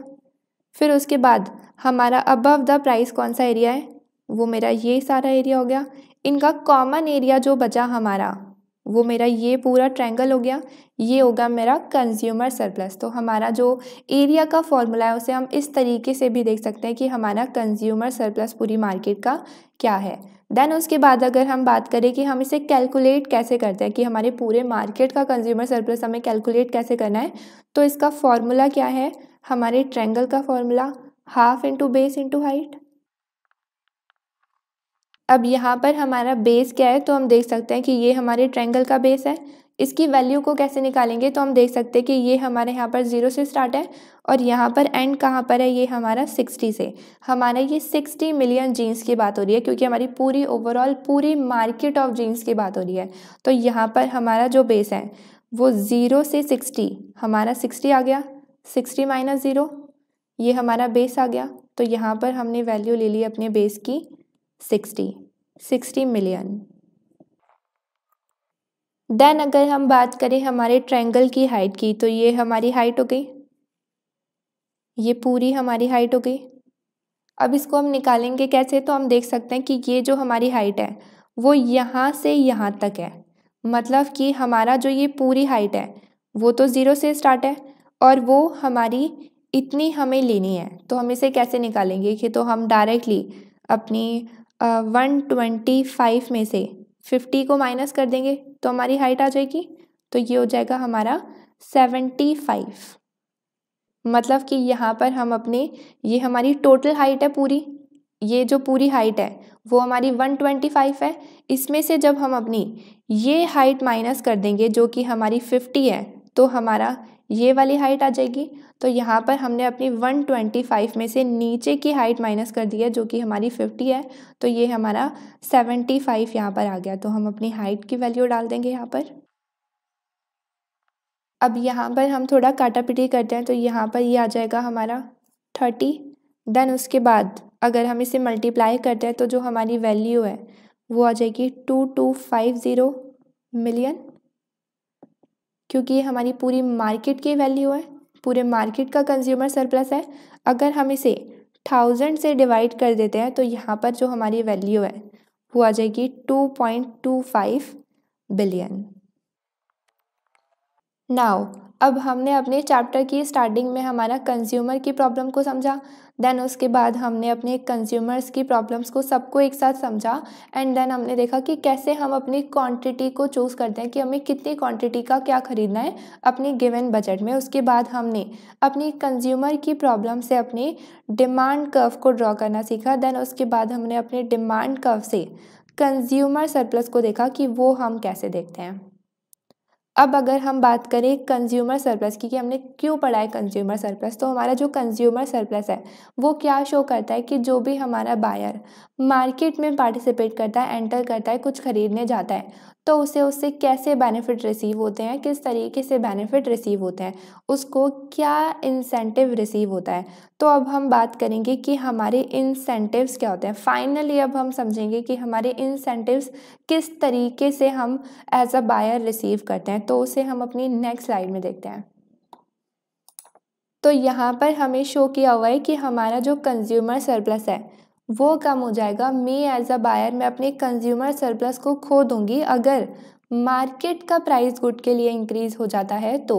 फिर उसके बाद हमारा अबव द प्राइस कौन सा एरिया है वो मेरा ये सारा एरिया हो गया इनका कॉमन एरिया जो बचा हमारा वो मेरा ये पूरा ट्रैंगल हो गया ये होगा मेरा कंज्यूमर सरप्लस तो हमारा जो एरिया का फॉर्मूला है उसे हम इस तरीके से भी देख सकते हैं कि हमारा कंज्यूमर सरप्लस पूरी मार्केट का क्या है देन उसके बाद अगर हम बात करें कि हम इसे कैलकुलेट कैसे करते हैं कि हमारे पूरे मार्केट का कंज्यूमर सरप्लस हमें कैलकुलेट कैसे करना है तो इसका फॉर्मूला क्या है हमारे ट्रैंगल का formula half into base into height अब यहाँ पर हमारा बेस क्या है तो हम देख सकते हैं कि ये हमारे ट्रैंगल का बेस है इसकी वैल्यू को कैसे निकालेंगे तो हम देख सकते हैं कि ये हमारे यहाँ पर ज़ीरो से स्टार्ट है और यहाँ पर एंड कहाँ पर है ये हमारा सिक्सटी से हमारे ये सिक्सटी मिलियन जीन्स की बात हो रही है क्योंकि हमारी पूरी ओवरऑल पूरी मार्केट ऑफ जीन्स की बात हो रही है तो यहाँ पर हमारा जो बेस है वो ज़ीरो से सिक्सटी हमारा सिक्सटी आ गया सिक्सटी माइनस ज़ीरो ये हमारा बेस आ गया तो यहाँ पर हमने वैल्यू ले ली अपने बेस की सिक्सटी सिक्सटी मिलियन देन अगर हम बात करें हमारे ट्रैंगल की हाइट की तो ये हमारी हाइट हो गई ये पूरी हमारी हाइट हो गई अब इसको हम निकालेंगे कैसे तो हम देख सकते हैं कि ये जो हमारी हाइट है वो यहाँ से यहाँ तक है मतलब कि हमारा जो ये पूरी हाइट है वो तो ज़ीरो से स्टार्ट है और वो हमारी इतनी हमें लेनी है तो हम इसे कैसे निकालेंगे कि तो हम डायरेक्टली अपनी वन ट्वेंटी फाइव में से फिफ्टी को माइनस कर देंगे तो हमारी हाइट आ जाएगी तो ये हो जाएगा हमारा सेवेंटी फाइव मतलब कि यहाँ पर हम अपने ये हमारी टोटल हाइट है पूरी ये जो पूरी हाइट है वो हमारी वन ट्वेंटी फाइव है इसमें से जब हम अपनी ये हाइट माइनस कर देंगे जो कि हमारी फिफ्टी है तो हमारा ये वाली हाइट आ जाएगी तो यहाँ पर हमने अपनी 125 में से नीचे की हाइट माइनस कर दी है जो कि हमारी 50 है तो ये हमारा 75 फाइव यहाँ पर आ गया तो हम अपनी हाइट की वैल्यू डाल देंगे यहाँ पर अब यहाँ पर हम थोड़ा काटा पिटी करते हैं तो यहाँ पर ये यह आ जाएगा हमारा थर्टी देन उसके बाद अगर हम इसे मल्टीप्लाई करते हैं तो जो हमारी वैल्यू है वो आ जाएगी two two five zero million क्योंकि ये हमारी पूरी मार्केट की वैल्यू है पूरे मार्केट का कंज्यूमर सरप्लस है अगर हम इसे थाउजेंड से डिवाइड कर देते हैं तो यहाँ पर जो हमारी वैल्यू है वो आ जाएगी two point two five billion now अब हमने अपने चैप्टर की स्टार्टिंग में हमारा कंज्यूमर की प्रॉब्लम को समझा देन उसके बाद हमने अपने कंज्यूमर्स की प्रॉब्लम्स को सबको एक साथ समझा एंड देन हमने देखा कि कैसे हम अपनी क्वांटिटी को चूज़ करते हैं कि हमें कितनी क्वांटिटी का क्या ख़रीदना है अपनी गिवन बजट में उसके बाद हमने अपनी कंज्यूमर की प्रॉब्लम से अपनी डिमांड कर्व को ड्रॉ करना सीखा देन उसके बाद हमने अपने डिमांड कर्व से कंज्यूमर सरप्लस को देखा कि वो हम कैसे देखते हैं अब अगर हम बात करें कंज्यूमर सरप्लस की कि हमने क्यों पढ़ा है कंज्यूमर सरप्लस तो हमारा जो कंज्यूमर सरप्लस है वो क्या शो करता है कि जो भी हमारा बायर मार्केट में पार्टिसिपेट करता है एंटर करता है कुछ खरीदने जाता है तो उसे उससे कैसे बेनिफिट रिसीव होते हैं किस तरीके से बेनिफिट रिसीव होते हैं उसको क्या इंसेंटिव रिसीव होता है तो अब हम बात करेंगे कि हमारे इंसेंटिव्स क्या होते हैं फाइनली अब हम समझेंगे कि हमारे इंसेंटिव्स किस तरीके से हम एज अ बायर रिसीव करते हैं तो उसे हम अपनी नेक्स्ट स्लाइड में देखते हैं तो यहाँ पर हमें शो किया हुआ है कि हमारा जो कंज्यूमर सरप्लस है वो कम हो जाएगा मे एज अ बायर मैं अपने कंज्यूमर सरप्लस को खो दूंगी अगर मार्केट का प्राइस गुड के लिए इंक्रीज हो जाता है तो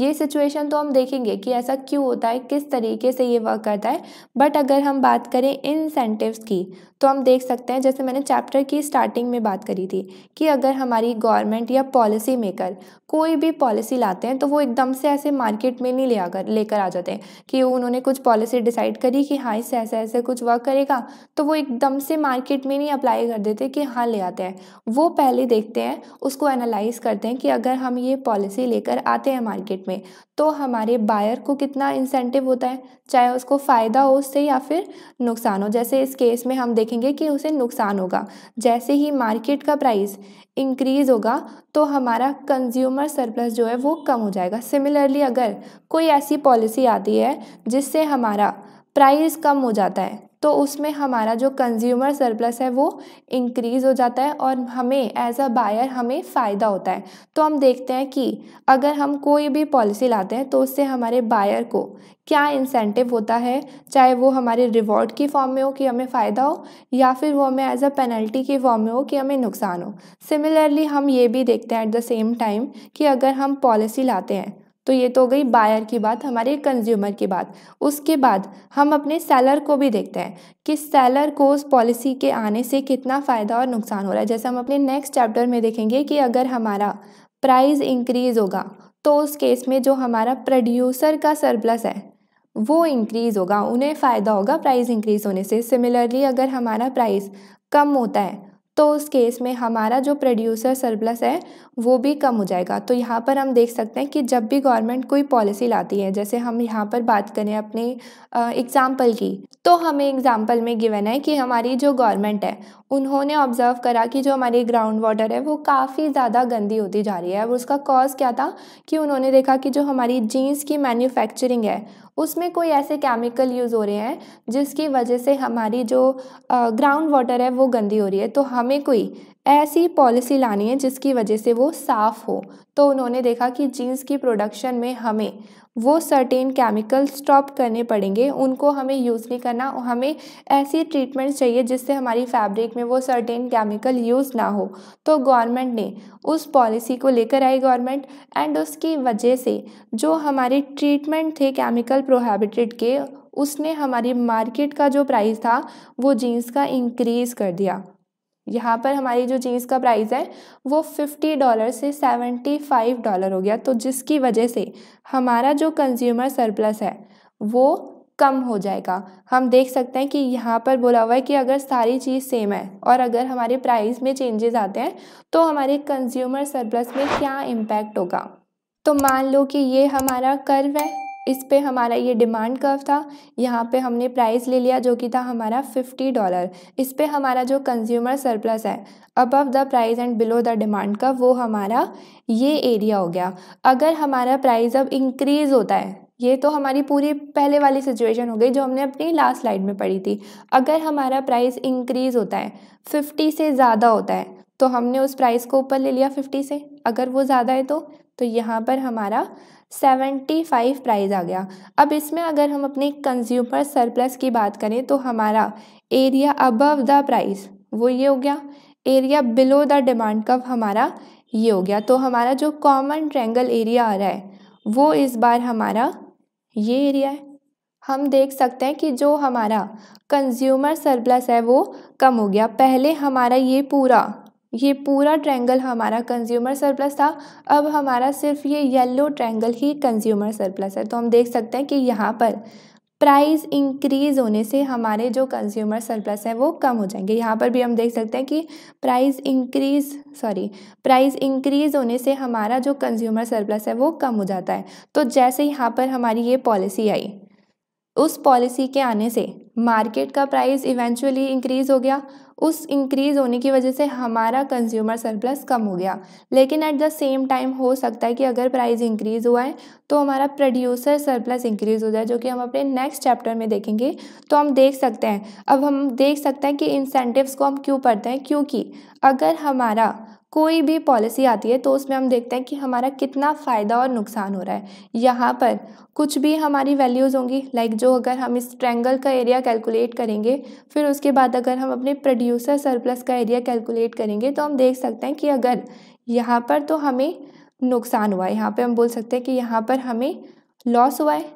ये सिचुएशन तो हम देखेंगे कि ऐसा क्यों होता है किस तरीके से ये वर्क करता है बट अगर हम बात करें इंसेंटिव्स की तो हम देख सकते हैं जैसे मैंने चैप्टर की स्टार्टिंग में बात करी थी कि अगर हमारी गवर्नमेंट या पॉलिसी मेकर कोई भी पॉलिसी लाते हैं तो वो एकदम से ऐसे मार्केट में नहीं ले आकर लेकर आ जाते हैं कि उन्होंने कुछ पॉलिसी डिसाइड करी कि हाँ इससे ऐसे ऐसे कुछ वर्क करेगा तो वो एकदम से मार्केट में नहीं अप्लाई कर देते कि हाँ ले आते हैं वो पहले देखते हैं उसको एनालाइज करते हैं कि अगर हम ये पॉलिसी लेकर आते हैं मार्केट में तो हमारे बायर को कितना इंसेंटिव होता है चाहे उसको फ़ायदा हो उससे या फिर नुकसान हो जैसे इस केस में हम देखेंगे कि उसे नुकसान होगा जैसे ही मार्केट का प्राइस इंक्रीज़ होगा तो हमारा कंज्यूमर सरप्लस जो है वो कम हो जाएगा सिमिलरली अगर कोई ऐसी पॉलिसी आती है जिससे हमारा प्राइस कम हो जाता है तो उसमें हमारा जो कंज्यूमर सरप्लस है वो इंक्रीज़ हो जाता है और हमें एज अ बायर हमें फ़ायदा होता है तो हम देखते हैं कि अगर हम कोई भी पॉलिसी लाते हैं तो उससे हमारे बायर को क्या इंसेंटिव होता है चाहे वो हमारे रिवॉर्ड की फॉर्म में हो कि हमें फ़ायदा हो या फिर वो हमें एज अ पेनल्टी की फॉर्म में हो कि हमें नुकसान हो सिमिलरली हम ये भी देखते हैं एट द सेम टाइम कि अगर हम पॉलिसी लाते हैं तो ये तो हो गई बायर की बात हमारे कंज्यूमर की बात उसके बाद हम अपने सेलर को भी देखते हैं कि सेलर को उस पॉलिसी के आने से कितना फ़ायदा और नुकसान हो रहा है जैसे हम अपने नेक्स्ट चैप्टर में देखेंगे कि अगर हमारा प्राइस इंक्रीज़ होगा तो उस केस में जो हमारा प्रोड्यूसर का सरप्लस है वो इंक्रीज़ होगा उन्हें फ़ायदा होगा प्राइस इंक्रीज़ होने से सिमिलरली अगर हमारा प्राइस कम होता है तो उस केस में हमारा जो प्रोड्यूसर सरप्लस है वो भी कम हो जाएगा तो यहाँ पर हम देख सकते हैं कि जब भी गवर्नमेंट कोई पॉलिसी लाती है जैसे हम यहाँ पर बात करें अपने एग्ज़ाम्पल की तो हमें एग्ज़ाम्पल में गिवन है कि हमारी जो गवर्नमेंट है उन्होंने ऑब्जर्व करा कि जो हमारी ग्राउंड वाटर है वो काफ़ी ज़्यादा गंदी होती जा रही है और उसका कॉज क्या था कि उन्होंने देखा कि जो हमारी जीन्स की मैन्युफैक्चरिंग है उसमें कोई ऐसे केमिकल यूज़ हो रहे हैं जिसकी वजह से हमारी जो ग्राउंड वाटर है वो गंदी हो रही है तो हमें कोई ऐसी पॉलिसी लानी है जिसकी वजह से वो साफ़ हो तो उन्होंने देखा कि जीन्स की प्रोडक्शन में हमें वो सर्टेन केमिकल स्टॉप करने पड़ेंगे उनको हमें यूज़ नहीं करना हमें ऐसी ट्रीटमेंट चाहिए जिससे हमारी फैब्रिक में वो सर्टेन केमिकल यूज़ ना हो तो गवर्नमेंट ने उस पॉलिसी को लेकर आई गवर्नमेंट एंड उसकी वजह से जो हमारे ट्रीटमेंट थे केमिकल प्रोहेबिटेड के उसने हमारी मार्केट का जो प्राइस था वो जीन्स का इंक्रीज़ कर दिया यहाँ पर हमारी जो चीज़ का प्राइस है वो फिफ्टी डॉलर से सेवेंटी फाइव डॉलर हो गया तो जिसकी वजह से हमारा जो कंज्यूमर सरप्लस है वो कम हो जाएगा हम देख सकते हैं कि यहाँ पर बोला हुआ है कि अगर सारी चीज़ सेम है और अगर हमारे प्राइस में चेंजेस आते हैं तो हमारे कंज्यूमर सरप्लस में क्या इम्पैक्ट होगा तो मान लो कि ये हमारा कर्व है इस पे हमारा ये डिमांड कर्व था यहाँ पे हमने प्राइस ले लिया जो कि था हमारा फिफ्टी डॉलर इस पे हमारा जो कंज्यूमर सरप्लस है above the price and below the demand curve वो हमारा ये एरिया हो गया अगर हमारा प्राइस अब इंक्रीज़ होता है ये तो हमारी पूरी पहले वाली सिचुएशन हो गई जो हमने अपनी लास्ट स्लाइड में पढ़ी थी अगर हमारा प्राइस इंक्रीज़ होता है फिफ्टी से ज़्यादा होता है तो हमने उस प्राइस को ऊपर ले लिया फिफ्टी से अगर वो ज़्यादा है तो तो यहाँ पर हमारा सेवेंटी फाइव प्राइज आ गया अब इसमें अगर हम अपने कंज्यूमर सरप्लस की बात करें तो हमारा एरिया अबव द प्राइस वो ये हो गया एरिया बिलो द डिमांड कव हमारा ये हो गया तो हमारा जो कॉमन ट्रैंगल एरिया आ रहा है वो इस बार हमारा ये एरिया है हम देख सकते हैं कि जो हमारा कंज्यूमर सरप्लस है वो कम हो गया पहले हमारा ये पूरा ये पूरा ट्रैंगल हमारा कंज्यूमर सरप्लस था अब हमारा सिर्फ ये येलो ट्रैंगल ही कंज्यूमर सरप्लस है तो हम देख सकते हैं कि यहाँ पर प्राइस इंक्रीज होने से हमारे जो कंज्यूमर सरप्लस हैं वो कम हो जाएंगे यहाँ पर भी हम देख सकते हैं कि price increase sorry price increase होने से हमारा जो कंज्यूमर सरप्लस है वो कम हो जाता है तो जैसे यहाँ पर हमारी ये पॉलिसी आई उस पॉलिसी के आने से मार्केट का प्राइस इवेंचुअली इंक्रीज हो गया उस इंक्रीज़ होने की वजह से हमारा कंज्यूमर सरप्लस कम हो गया लेकिन एट द सेम टाइम हो सकता है कि अगर प्राइस इंक्रीज़ हुआ है तो हमारा प्रोड्यूसर सरप्लस इंक्रीज़ हो जाए जो कि हम अपने नेक्स्ट चैप्टर में देखेंगे तो हम देख सकते हैं अब हम देख सकते हैं कि इंसेंटिव्स को हम क्यों पढ़ते हैं क्योंकि अगर हमारा कोई भी पॉलिसी आती है तो उसमें हम देखते हैं कि हमारा कितना फ़ायदा और नुकसान हो रहा है यहाँ पर कुछ भी हमारी वैल्यूज़ होंगी लाइक जो अगर हम इस ट्रैंगल का एरिया कैलकुलेट करेंगे फिर उसके बाद अगर हम अपने प्रोड्यूसर सरप्लस का एरिया कैलकुलेट करेंगे तो हम देख सकते हैं कि अगर यहाँ पर तो हमें नुकसान हुआ है यहाँ पर हम बोल सकते हैं कि यहाँ पर हमें लॉस हुआ है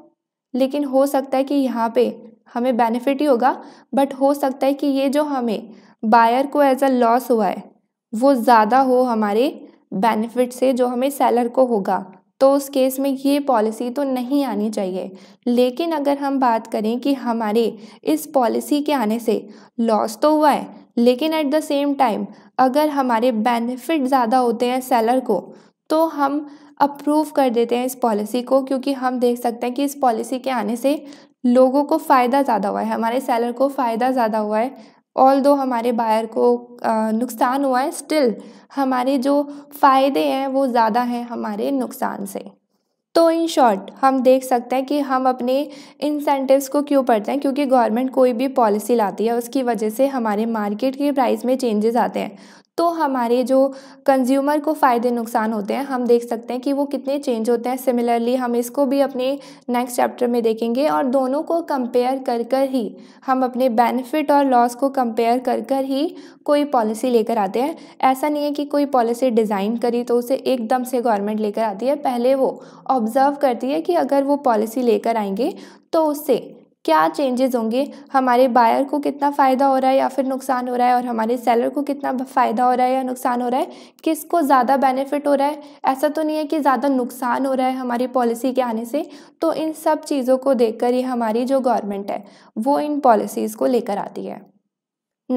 लेकिन हो सकता है कि यहाँ पर हमें बेनिफिट ही होगा बट हो सकता है कि ये जो हमें बायर को एज अ लॉस हुआ है वो ज़्यादा हो हमारे बेनिफिट से जो हमें सेलर को होगा तो उस केस में ये पॉलिसी तो नहीं आनी चाहिए लेकिन अगर हम बात करें कि हमारे इस पॉलिसी के आने से लॉस तो हुआ है लेकिन एट द सेम टाइम अगर हमारे बेनिफिट ज़्यादा होते हैं सेलर को तो हम अप्रूव कर देते हैं इस पॉलिसी को क्योंकि हम देख सकते हैं कि इस पॉलिसी के आने से लोगों को फ़ायदा ज़्यादा हुआ है हमारे सेलर को फ़ायदा ज़्यादा हुआ है ऑल दो हमारे बायर को नुकसान हुआ है स्टिल हमारे जो फ़ायदे हैं वो ज़्यादा हैं हमारे नुकसान से तो इन शॉर्ट हम देख सकते हैं कि हम अपने इंसेंटिव्स को क्यों पढ़ते हैं क्योंकि गवर्नमेंट कोई भी पॉलिसी लाती है उसकी वजह से हमारे मार्केट के प्राइस में चेंजेस आते हैं तो हमारे जो कंज्यूमर को फ़ायदे नुकसान होते हैं हम देख सकते हैं कि वो कितने चेंज होते हैं सिमिलरली हम इसको भी अपने नेक्स्ट चैप्टर में देखेंगे और दोनों को कंपेयर कर कर ही हम अपने बेनिफिट और लॉस को कंपेयर कर कर ही कोई पॉलिसी लेकर आते हैं ऐसा नहीं है कि कोई पॉलिसी डिज़ाइन करी तो उसे एकदम से गवर्नमेंट लेकर आती है पहले वो ऑब्ज़र्व करती है कि अगर वो पॉलिसी लेकर आएंगे तो उससे क्या चेंजेस होंगे हमारे बायर को कितना फ़ायदा हो रहा है या फिर नुकसान हो रहा है और हमारे सेलर को कितना फ़ायदा हो रहा है या नुकसान हो रहा है किसको ज़्यादा बेनिफिट हो रहा है ऐसा तो नहीं है कि ज़्यादा नुकसान हो रहा है हमारी पॉलिसी के आने से तो इन सब चीज़ों को देख कर ये हमारी जो गवर्नमेंट है वो इन पॉलिसीज़ को लेकर आती है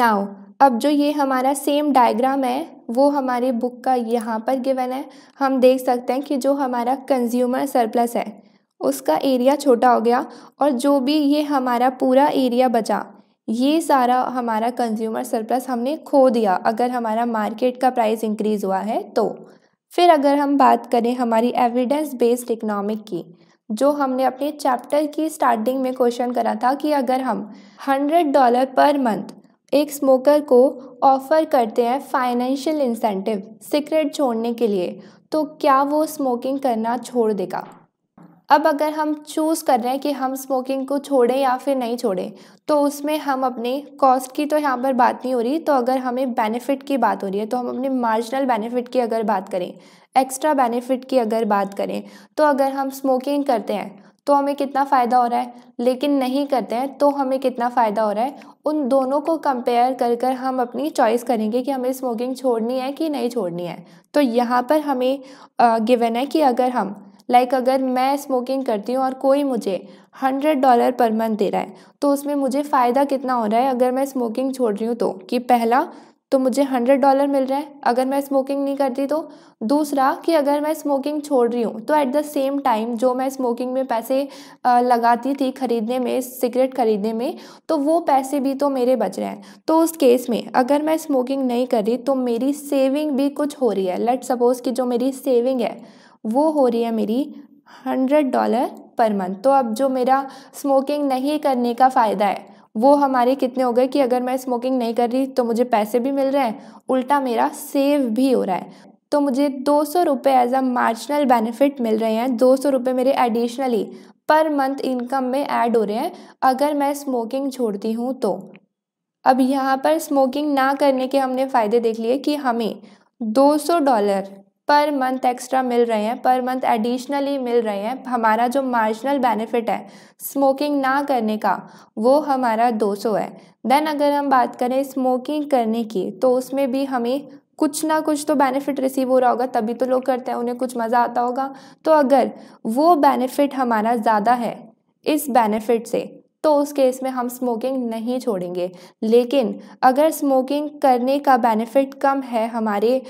नाउ अब जो ये हमारा सेम डायग्राम है वो हमारे बुक का यहाँ पर गिवन है हम देख सकते हैं कि जो हमारा कंज्यूमर सरप्लस है उसका एरिया छोटा हो गया और जो भी ये हमारा पूरा एरिया बचा ये सारा हमारा कंज्यूमर सरप्लस हमने खो दिया अगर हमारा मार्केट का प्राइस इंक्रीज़ हुआ है तो फिर अगर हम बात करें हमारी एविडेंस बेस्ड इकनॉमिक की जो हमने अपने चैप्टर की स्टार्टिंग में क्वेश्चन करा था कि अगर हम हंड्रेड डॉलर पर मंथ एक स्मोकर को ऑफ़र करते हैं फाइनेंशियल इंसेंटिव सिगरेट छोड़ने के लिए तो क्या वो स्मोकिंग करना छोड़ देगा अब अगर हम चूज़ कर रहे हैं कि हम स्मोकिंग को छोड़ें या फिर नहीं छोड़ें तो उसमें हम अपने कॉस्ट की तो यहाँ पर बात नहीं हो रही तो अगर हमें बेनिफिट की बात हो रही है तो हम अपने मार्जिनल बेनिफिट की अगर बात करें एक्स्ट्रा बेनिफिट की अगर बात करें तो अगर हम स्मोकिंग करते हैं तो हमें कितना फ़ायदा हो रहा है लेकिन नहीं करते हैं तो हमें कितना फ़ायदा हो रहा है उन दोनों को कंपेयर कर कर हम अपनी चॉइस करेंगे कि हमें स्मोकिंग छोड़नी है कि नहीं छोड़नी है तो यहाँ पर हमें गिवन है कि अगर हम लाइक like अगर मैं स्मोकिंग करती हूँ और कोई मुझे हंड्रेड डॉलर पर मंथ दे रहा है तो उसमें मुझे फ़ायदा कितना हो रहा है अगर मैं स्मोकिंग छोड़ रही हूँ तो कि पहला तो मुझे हंड्रेड डॉलर मिल रहा है अगर मैं स्मोकिंग नहीं करती तो दूसरा कि अगर मैं स्मोकिंग छोड़ रही हूँ तो एट द सेम टाइम जो मैं स्मोकिंग में पैसे लगाती थी खरीदने में सिगरेट खरीदने में तो वो पैसे भी तो मेरे बच रहे हैं तो उस केस में अगर मैं स्मोकिंग नहीं कर रही तो मेरी सेविंग भी कुछ हो रही है लेट सपोज़ कि जो मेरी सेविंग है वो हो रही है मेरी हंड्रेड डॉलर पर मंथ तो अब जो मेरा स्मोकिंग नहीं करने का फ़ायदा है वो हमारे कितने हो गए कि अगर मैं स्मोकिंग नहीं कर रही तो मुझे पैसे भी मिल रहे हैं उल्टा मेरा सेव भी हो रहा है तो मुझे दो सौ रुपये एज अ मार्जिनल बेनिफिट मिल रहे हैं दो सौ रुपये मेरे एडिशनली पर मंथ इनकम में ऐड हो रहे हैं अगर मैं स्मोकिंग छोड़ती हूँ तो अब यहाँ पर स्मोकिंग ना करने के हमने फ़ायदे देख लिए कि हमें दो सौ डॉलर पर मंथ एक्स्ट्रा मिल रहे हैं पर मंथ एडिशनली मिल रहे हैं हमारा जो मार्जिनल बेनिफिट है स्मोकिंग ना करने का वो हमारा 200 है देन अगर हम बात करें स्मोकिंग करने की तो उसमें भी हमें कुछ ना कुछ तो बेनिफिट रिसीव हो रहा होगा तभी तो लोग करते हैं उन्हें कुछ मज़ा आता होगा तो अगर वो बेनिफिट हमारा ज़्यादा है इस बेनिफिट से तो उस केस में हम स्मोकिंग नहीं छोड़ेंगे लेकिन अगर स्मोकिंग करने का बेनिफिट कम है हमारे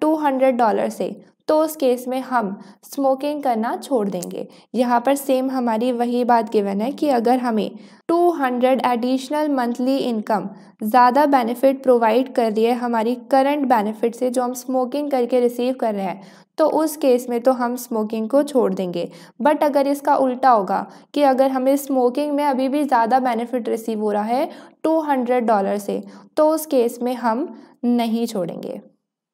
टू हंड्रेड डॉलर से तो उस केस में हम स्मोकिंग करना छोड़ देंगे यहाँ पर सेम हमारी वही बात गिवन है कि अगर हमें 200 एडिशनल मंथली इनकम ज़्यादा बेनिफिट प्रोवाइड कर रही है हमारी करंट बेनिफिट से जो हम स्मोकिंग करके रिसीव कर रहे हैं तो उस केस में तो हम स्मोकिंग को छोड़ देंगे बट अगर इसका उल्टा होगा कि अगर हमें स्मोकिंग में अभी भी ज़्यादा बेनिफिट रिसीव हो रहा है टू हंड्रेड डॉलर से तो उस केस में हम नहीं छोड़ेंगे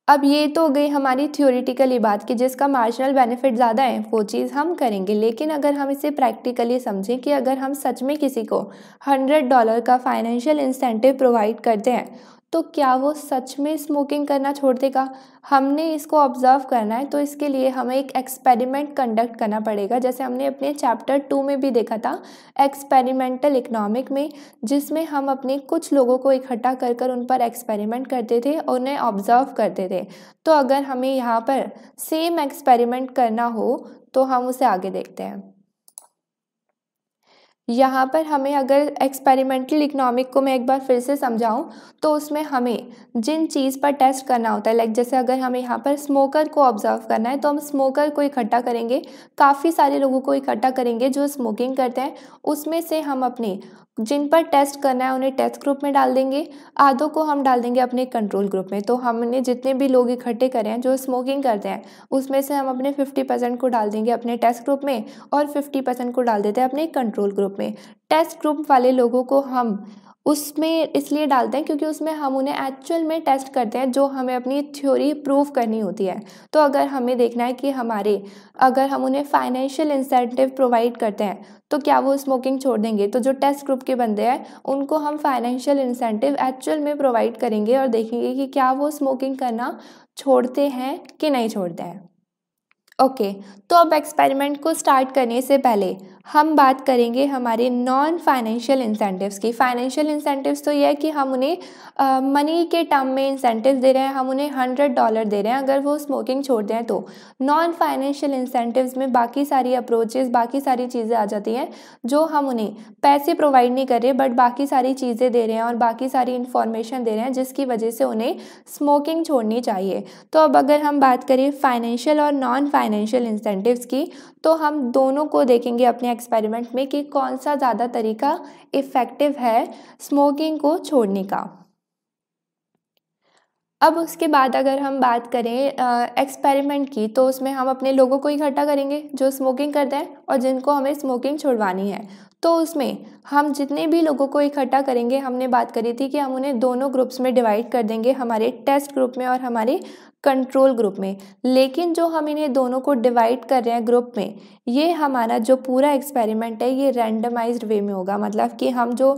अब ये तो गई हमारी थ्योरिटिकली बात कि जिसका मार्जिनल बेनिफिट ज़्यादा है वो चीज़ हम करेंगे लेकिन अगर हम इसे प्रैक्टिकली समझें कि अगर हम सच में किसी को हंड्रेड डॉलर का फाइनेंशियल इंसेंटिव प्रोवाइड करते हैं तो क्या वो सच में स्मोकिंग करना छोड़ देगा हमने इसको ऑब्ज़र्व करना है तो इसके लिए हमें एक एक्सपेरिमेंट कंडक्ट करना पड़ेगा जैसे हमने अपने चैप्टर टू में भी देखा था एक्सपेरिमेंटल इकोनॉमिक में जिसमें हम अपने कुछ लोगों को इकट्ठा कर कर उन पर एक्सपेरिमेंट करते थे और उन्हें ऑब्ज़र्व करते थे तो अगर हमें यहाँ पर सेम एक्सपेरिमेंट करना हो तो हम उसे आगे देखते हैं यहाँ पर हमें अगर एक्सपेरिमेंटल इकोनॉमिक को मैं एक बार फिर से समझाऊँ तो उसमें हमें जिन चीज़ पर टेस्ट करना होता है लाइक जैसे अगर हमें यहाँ पर स्मोकर को ऑब्जर्व करना है तो हम स्मोकर को इकट्ठा करेंगे काफ़ी सारे लोगों को इकट्ठा करेंगे जो स्मोकिंग करते हैं उसमें से हम अपने जिन पर टेस्ट करना है उन्हें टेस्ट ग्रुप में डाल देंगे आधों को हम डाल देंगे अपने कंट्रोल ग्रुप में तो हमने जितने भी लोग इकट्ठे करे हैं जो स्मोकिंग करते हैं उसमें से हम अपने फिफ्टी परसेंट को डाल देंगे अपने टेस्ट ग्रुप में और फिफ्टी परसेंट को डाल देते हैं अपने कंट्रोल ग्रुप में टेस्ट ग्रुप वाले लोगों को हम उसमें इसलिए डालते हैं क्योंकि उसमें हम उन्हें एक्चुअल में टेस्ट करते हैं जो हमें अपनी थ्योरी प्रूव करनी होती है तो अगर हमें देखना है कि हमारे अगर हम उन्हें फाइनेंशियल इंसेंटिव प्रोवाइड करते हैं तो क्या वो स्मोकिंग छोड़ देंगे तो जो टेस्ट ग्रुप के बंदे हैं उनको हम फाइनेंशियल इंसेंटिव एक्चुअल में प्रोवाइड करेंगे और देखेंगे कि क्या वो स्मोकिंग करना छोड़ते हैं कि नहीं छोड़ते हैं ओके okay, तो अब एक्सपेरिमेंट को स्टार्ट करने से पहले हम बात करेंगे हमारे नॉन फाइनेंशियल इंसेंटिव्स की फाइनेंशियल इंसेंटिव्स तो यह है कि हम उन्हें मनी के टर्म में इंसेंटिव्स दे रहे हैं हम उन्हें हंड्रेड डॉलर दे रहे हैं अगर वो स्मोकिंग छोड़ दें तो नॉन फाइनेंशियल इंसेंटिव्स में बाकी सारी अप्रोचेज़ बाकी सारी चीज़ें आ जाती हैं जो हम उन्हें पैसे प्रोवाइड नहीं कर रहे बट बाकी सारी चीज़ें दे रहे हैं और बाकी सारी इंफॉर्मेशन दे रहे हैं जिसकी वजह से उन्हें स्मोकिंग छोड़नी चाहिए तो अब अगर हम बात करें फाइनेंशियल और नॉन फाइनेंशियल इंसेंटिव्स की तो हम दोनों को देखेंगे अपने एक्सपेरिमेंट में कि कौन सा ज़्यादा तरीका इफ़ेक्टिव है स्मोकिंग को छोड़ने का अब उसके बाद अगर हम बात करें एक्सपेरिमेंट की तो उसमें हम अपने लोगों को इकट्ठा करेंगे जो स्मोकिंग करते हैं और जिनको हमें स्मोकिंग छोड़वानी है तो उसमें हम जितने भी लोगों को इकट्ठा करेंगे हमने बात करी थी कि हम उन्हें दोनों ग्रुप्स में डिवाइड कर देंगे हमारे टेस्ट ग्रुप में और हमारे कंट्रोल ग्रुप में लेकिन जो हम इन्हें दोनों को डिवाइड कर रहे हैं ग्रुप में ये हमारा जो पूरा एक्सपेरिमेंट है ये रैंडमाइज्ड वे में होगा मतलब कि हम जो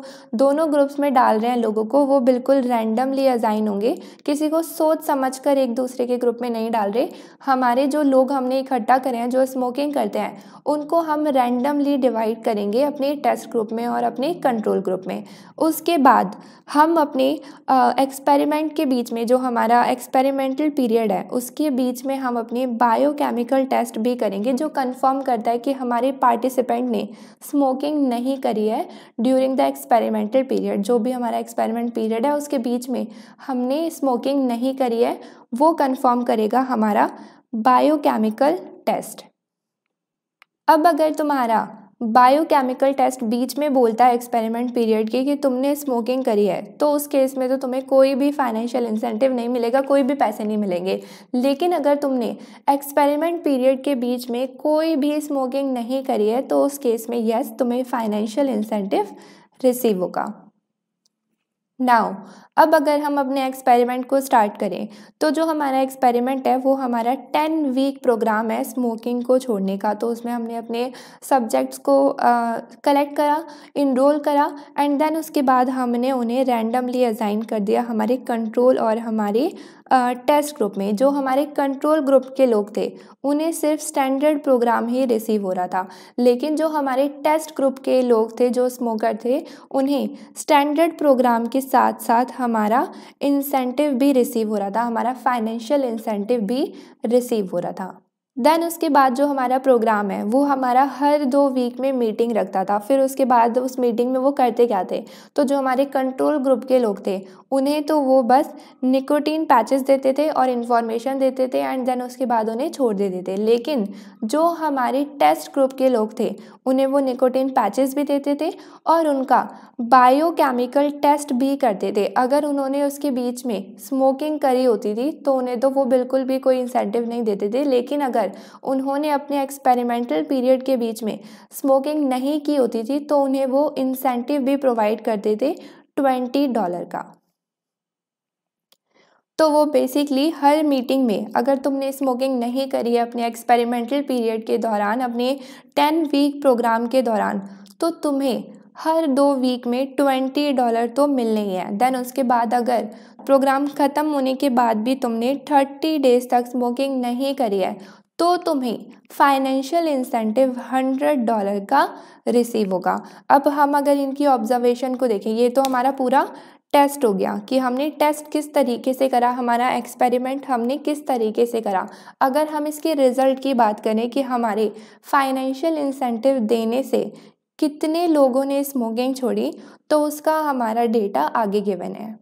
दोनों ग्रुप्स में डाल रहे हैं लोगों को वो बिल्कुल रैंडमली अजाइन होंगे किसी को सोच समझ कर एक दूसरे के ग्रुप में नहीं डाल रहे हमारे जो लोग हमने इकट्ठा करे हैं जो स्मोकिंग करते हैं उनको हम रैंडमली डिवाइड करेंगे अपने टेस्ट ग्रुप में और और अपने कंट्रोल ग्रुप में उसके बाद हम अपने एक्सपेरिमेंट के बीच में जो हमारा एक्सपेरिमेंटल पीरियड है उसके बीच में हम अपने बायोकेमिकल टेस्ट भी करेंगे जो कंफर्म करता है कि हमारे पार्टिसिपेंट ने स्मोकिंग नहीं करी है ड्यूरिंग द एक्सपेरिमेंटल पीरियड जो भी हमारा एक्सपेरिमेंट पीरियड है उसके बीच में हमने स्मोकिंग नहीं करी है वो कन्फर्म करेगा हमारा बायोकेमिकल टेस्ट अब अगर तुम्हारा बायोकेमिकल टेस्ट बीच में बोलता है एक्सपेरिमेंट पीरियड के कि तुमने स्मोकिंग करी है तो उस केस में तो तुम्हें कोई भी फाइनेंशियल इंसेंटिव नहीं मिलेगा कोई भी पैसे नहीं मिलेंगे लेकिन अगर तुमने एक्सपेरिमेंट पीरियड के बीच में कोई भी स्मोकिंग नहीं करी है तो उस केस में यस तुम्हें फाइनेंशियल इंसेंटिव रिसीव होगा नाउ अब अगर हम अपने एक्सपेरिमेंट को स्टार्ट करें तो जो हमारा एक्सपेरिमेंट है वो हमारा टेन वीक प्रोग्राम है स्मोकिंग को छोड़ने का तो उसमें हमने अपने सब्जेक्ट्स को कलेक्ट uh, करा इनरोल करा एंड देन उसके बाद हमने उन्हें रैंडमली असाइन कर दिया हमारे कंट्रोल और हमारे टेस्ट ग्रुप में जो हमारे कंट्रोल ग्रुप के लोग थे उन्हें सिर्फ स्टैंडर्ड प्रोग्राम ही रिसीव हो रहा था लेकिन जो हमारे टेस्ट ग्रुप के लोग थे जो स्मोकर थे उन्हें स्टैंडर्ड प्रोग्राम के साथ साथ हमारा इंसेंटिव भी रिसीव हो रहा था हमारा फाइनेंशियल इंसेंटिव भी रिसीव हो रहा था देन उसके बाद जो हमारा प्रोग्राम है वो हमारा हर दो वीक में मीटिंग रखता था फिर उसके बाद उस मीटिंग में वो करते क्या थे तो जो हमारे कंट्रोल ग्रुप के लोग थे उन्हें तो वो बस निकोटीन पैचेस देते थे और इन्फॉर्मेशन देते थे एंड देन उसके बाद उन्हें छोड़ देते थे लेकिन जो हमारे टेस्ट ग्रुप के लोग थे उन्हें वो निकोटीन पैचेस भी देते थे और उनका बायोकेमिकल टेस्ट भी करते थे अगर उन्होंने उसके बीच में स्मोकिंग करी होती थी तो उन्हें तो वो बिल्कुल भी कोई इंसेंटिव नहीं देते थे लेकिन अगर अगर उन्होंने अपने एक्सपेरिमेंटल पीरियड के बीच में स्मोकिंग नहीं की होती थी तो उन्हें वो इंसेंटिव भी प्रोवाइड करते थे ट्वेंटी डॉलर का तो वो बेसिकली हर मीटिंग में अगर तुमने स्मोकिंग नहीं करी है अपने एक्सपेरिमेंटल पीरियड के दौरान अपने टेन वीक प्रोग्राम के दौरान तो तुम्हें हर दो वीक में ट्वेंटी डॉलर तो मिलने ही है देन उसके बाद अगर प्रोग्राम ख़त्म होने के बाद भी तुमने थर्टी डेज तक स्मोकिंग नहीं करी है तो तुम्हें फाइनेंशियल इंसेंटिव हंड्रेड डॉलर का रिसीव होगा अब हम अगर इनकी ऑब्जर्वेशन को देखें ये तो हमारा पूरा टेस्ट हो गया कि हमने टेस्ट किस तरीके से करा हमारा एक्सपेरिमेंट हमने किस तरीके से करा अगर हम इसके रिज़ल्ट की बात करें कि हमारे फाइनेंशियल इंसेंटिव देने से कितने लोगों ने स्मोकिंग छोड़ी तो उसका हमारा डेटा आगे गिवन है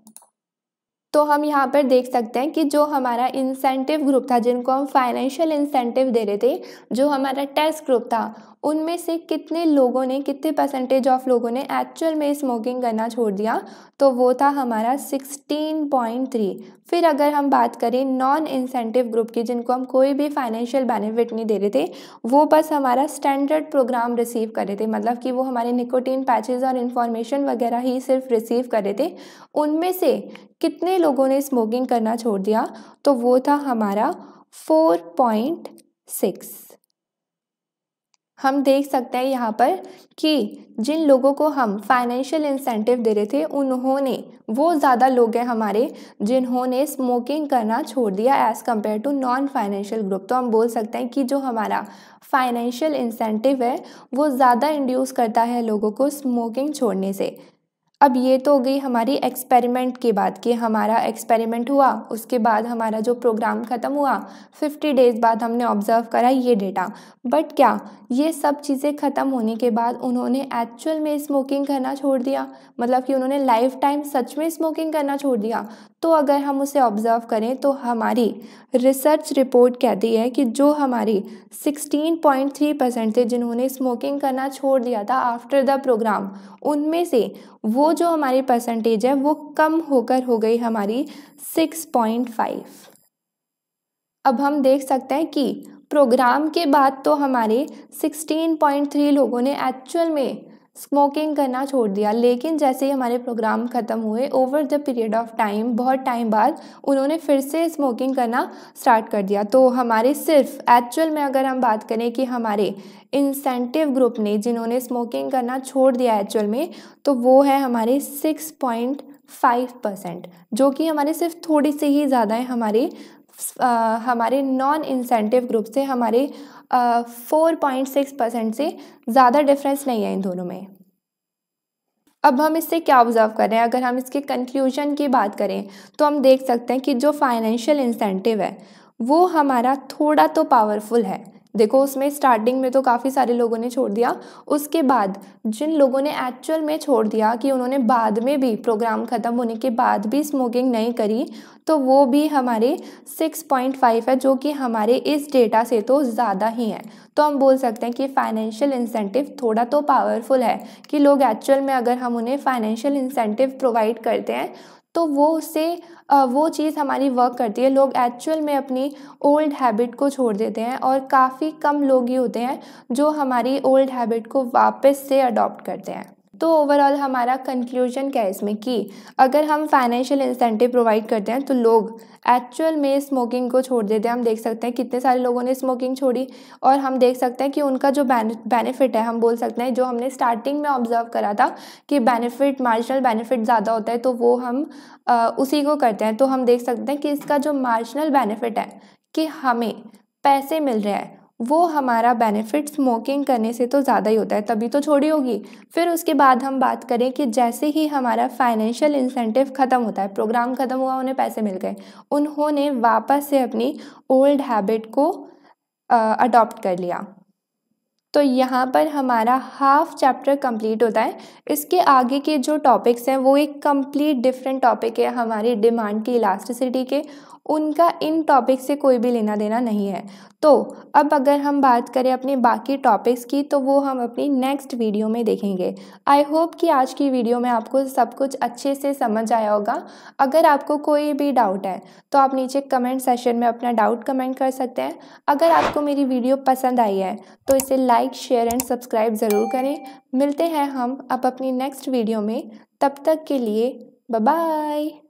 तो हम यहाँ पर देख सकते हैं कि जो हमारा इंसेंटिव ग्रुप था जिनको हम फाइनेंशियल इंसेंटिव दे रहे थे जो हमारा टेस्ट ग्रुप था उनमें से कितने लोगों ने कितने परसेंटेज ऑफ लोगों ने एक्चुअल में स्मोकिंग करना छोड़ दिया तो वो था हमारा 16.3 फिर अगर हम बात करें नॉन इंसेंटिव ग्रुप की जिनको हम कोई भी फाइनेंशियल बेनिफिट नहीं दे रहे थे वो बस हमारा स्टैंडर्ड प्रोग्राम रिसीव कर रहे थे मतलब कि वो हमारे निकोटीन पैचेज और इन्फॉर्मेशन वगैरह ही सिर्फ रिसीव कर रहे थे उनमें से कितने लोगों ने स्मोकिंग करना छोड़ दिया तो वो था हमारा फोर पॉइंट सिक्स हम देख सकते हैं यहाँ पर कि जिन लोगों को हम फाइनेंशियल इंसेंटिव दे रहे थे उन्होंने वो ज़्यादा लोग हैं हमारे जिन्होंने स्मोकिंग करना छोड़ दिया as compared to non financial group तो हम बोल सकते हैं कि जो हमारा फाइनेंशियल इंसेंटिव है वो ज़्यादा इंड्यूस करता है लोगों को स्मोकिंग छोड़ने से अब ये तो हो गई हमारी एक्सपेरिमेंट के बाद कि हमारा एक्सपेरिमेंट हुआ उसके बाद हमारा जो प्रोग्राम ख़त्म हुआ फिफ्टी डेज़ बाद हमने ऑब्ज़र्व करा ये डेटा बट क्या ये सब चीज़ें ख़त्म होने के बाद उन्होंने एक्चुअल में स्मोकिंग करना छोड़ दिया मतलब कि उन्होंने लाइफ टाइम सच में स्मोकिंग करना छोड़ दिया तो अगर हम उसे ऑब्ज़र्व करें तो हमारी रिसर्च रिपोर्ट कहती है कि जो हमारी 16.3 परसेंट थे जिन्होंने स्मोकिंग करना छोड़ दिया था आफ्टर द प्रोग्राम उनमें से वो जो हमारी परसेंटेज है वो कम होकर हो गई हमारी 6.5 अब हम देख सकते हैं कि प्रोग्राम के बाद तो हमारे 16.3 लोगों ने एक्चुअल में स्मोकिंग करना छोड़ दिया लेकिन जैसे ही हमारे प्रोग्राम ख़त्म हुए over the period of time बहुत टाइम बाद उन्होंने फिर से स्मोकिंग करना स्टार्ट कर दिया तो हमारे सिर्फ एक्चुअल में अगर हम बात करें कि हमारे इंसेंटिव ग्रुप ने जिन्होंने स्मोकिंग करना छोड़ दिया एक्चुअल में तो वो है हमारे सिक्स पॉइंट फाइव परसेंट जो कि हमारे सिर्फ थोड़ी सी ही ज़्यादा है हमारे आ, हमारे नॉन इंसेंटिव ग्रुप से हमारे फोर पॉइंट सिक्स परसेंट से ज़्यादा डिफरेंस नहीं है इन दोनों में अब हम इससे क्या ऑब्ज़र्व कर रहे हैं अगर हम इसके कंक्लूजन की बात करें तो हम देख सकते हैं कि जो फाइनेंशियल इंसेंटिव है वो हमारा थोड़ा तो पावरफुल है देखो उसमें स्टार्टिंग में तो काफ़ी सारे लोगों ने छोड़ दिया उसके बाद जिन लोगों ने एक्चुअल में छोड़ दिया कि उन्होंने बाद में भी प्रोग्राम ख़त्म होने के बाद भी स्मोकिंग नहीं करी तो वो भी हमारे 6.5 है जो कि हमारे इस डेटा से तो ज़्यादा ही है तो हम बोल सकते हैं कि फाइनेंशियल इंसेंटिव थोड़ा तो पावरफुल है कि लोग एक्चुअल में अगर हम उन्हें फाइनेंशियल इंसेंटिव प्रोवाइड करते हैं तो वो उससे वो चीज़ हमारी वर्क करती है लोग एक्चुअल में अपनी ओल्ड हैबिट को छोड़ देते हैं और काफ़ी कम लोग ही होते हैं जो हमारी ओल्ड हैबिट को वापस से अडॉप्ट करते हैं तो ओवरऑल हमारा कंक्लूजन क्या है इसमें कि अगर हम फाइनेंशियल इंसेंटिव प्रोवाइड करते हैं तो लोग एक्चुअल में स्मोकिंग को छोड़ देते हैं हम देख सकते हैं कितने सारे लोगों ने स्मोकिंग छोड़ी और हम देख सकते हैं कि उनका जो बेनिफिट है हम बोल सकते हैं जो हमने स्टार्टिंग में ऑब्जर्व करा था कि बेनिफिट मार्जिनल बेनिफिट ज़्यादा होता है तो वो हम आ, उसी को करते हैं तो हम देख सकते हैं कि इसका जो मार्जिनल बेनिफिट है कि हमें पैसे मिल रहे हैं वो हमारा बेनिफिट स्मोकिंग करने से तो ज़्यादा ही होता है तभी तो छोड़ी होगी फिर उसके बाद हम बात करें कि जैसे ही हमारा फाइनेंशियल इंसेंटिव ख़त्म होता है प्रोग्राम ख़त्म हुआ उन्हें पैसे मिल गए उन्होंने वापस से अपनी ओल्ड हैबिट को अडॉप्ट कर लिया तो यहाँ पर हमारा हाफ चैप्टर कंप्लीट होता है इसके आगे के जो टॉपिक्स हैं वो एक कंप्लीट डिफरेंट टॉपिक है हमारी डिमांड की इलास्टिसिटी के उनका इन टॉपिक से कोई भी लेना देना नहीं है तो अब अगर हम बात करें अपने बाकी टॉपिक्स की तो वो हम अपनी नेक्स्ट वीडियो में देखेंगे आई होप कि आज की वीडियो में आपको सब कुछ अच्छे से समझ आया होगा अगर आपको कोई भी डाउट है तो आप नीचे कमेंट सेशन में अपना डाउट कमेंट कर सकते हैं अगर आपको मेरी वीडियो पसंद आई है तो इसे लाइक शेयर एंड सब्सक्राइब ज़रूर करें मिलते हैं हम अब अपनी नेक्स्ट वीडियो में तब तक के लिए बाय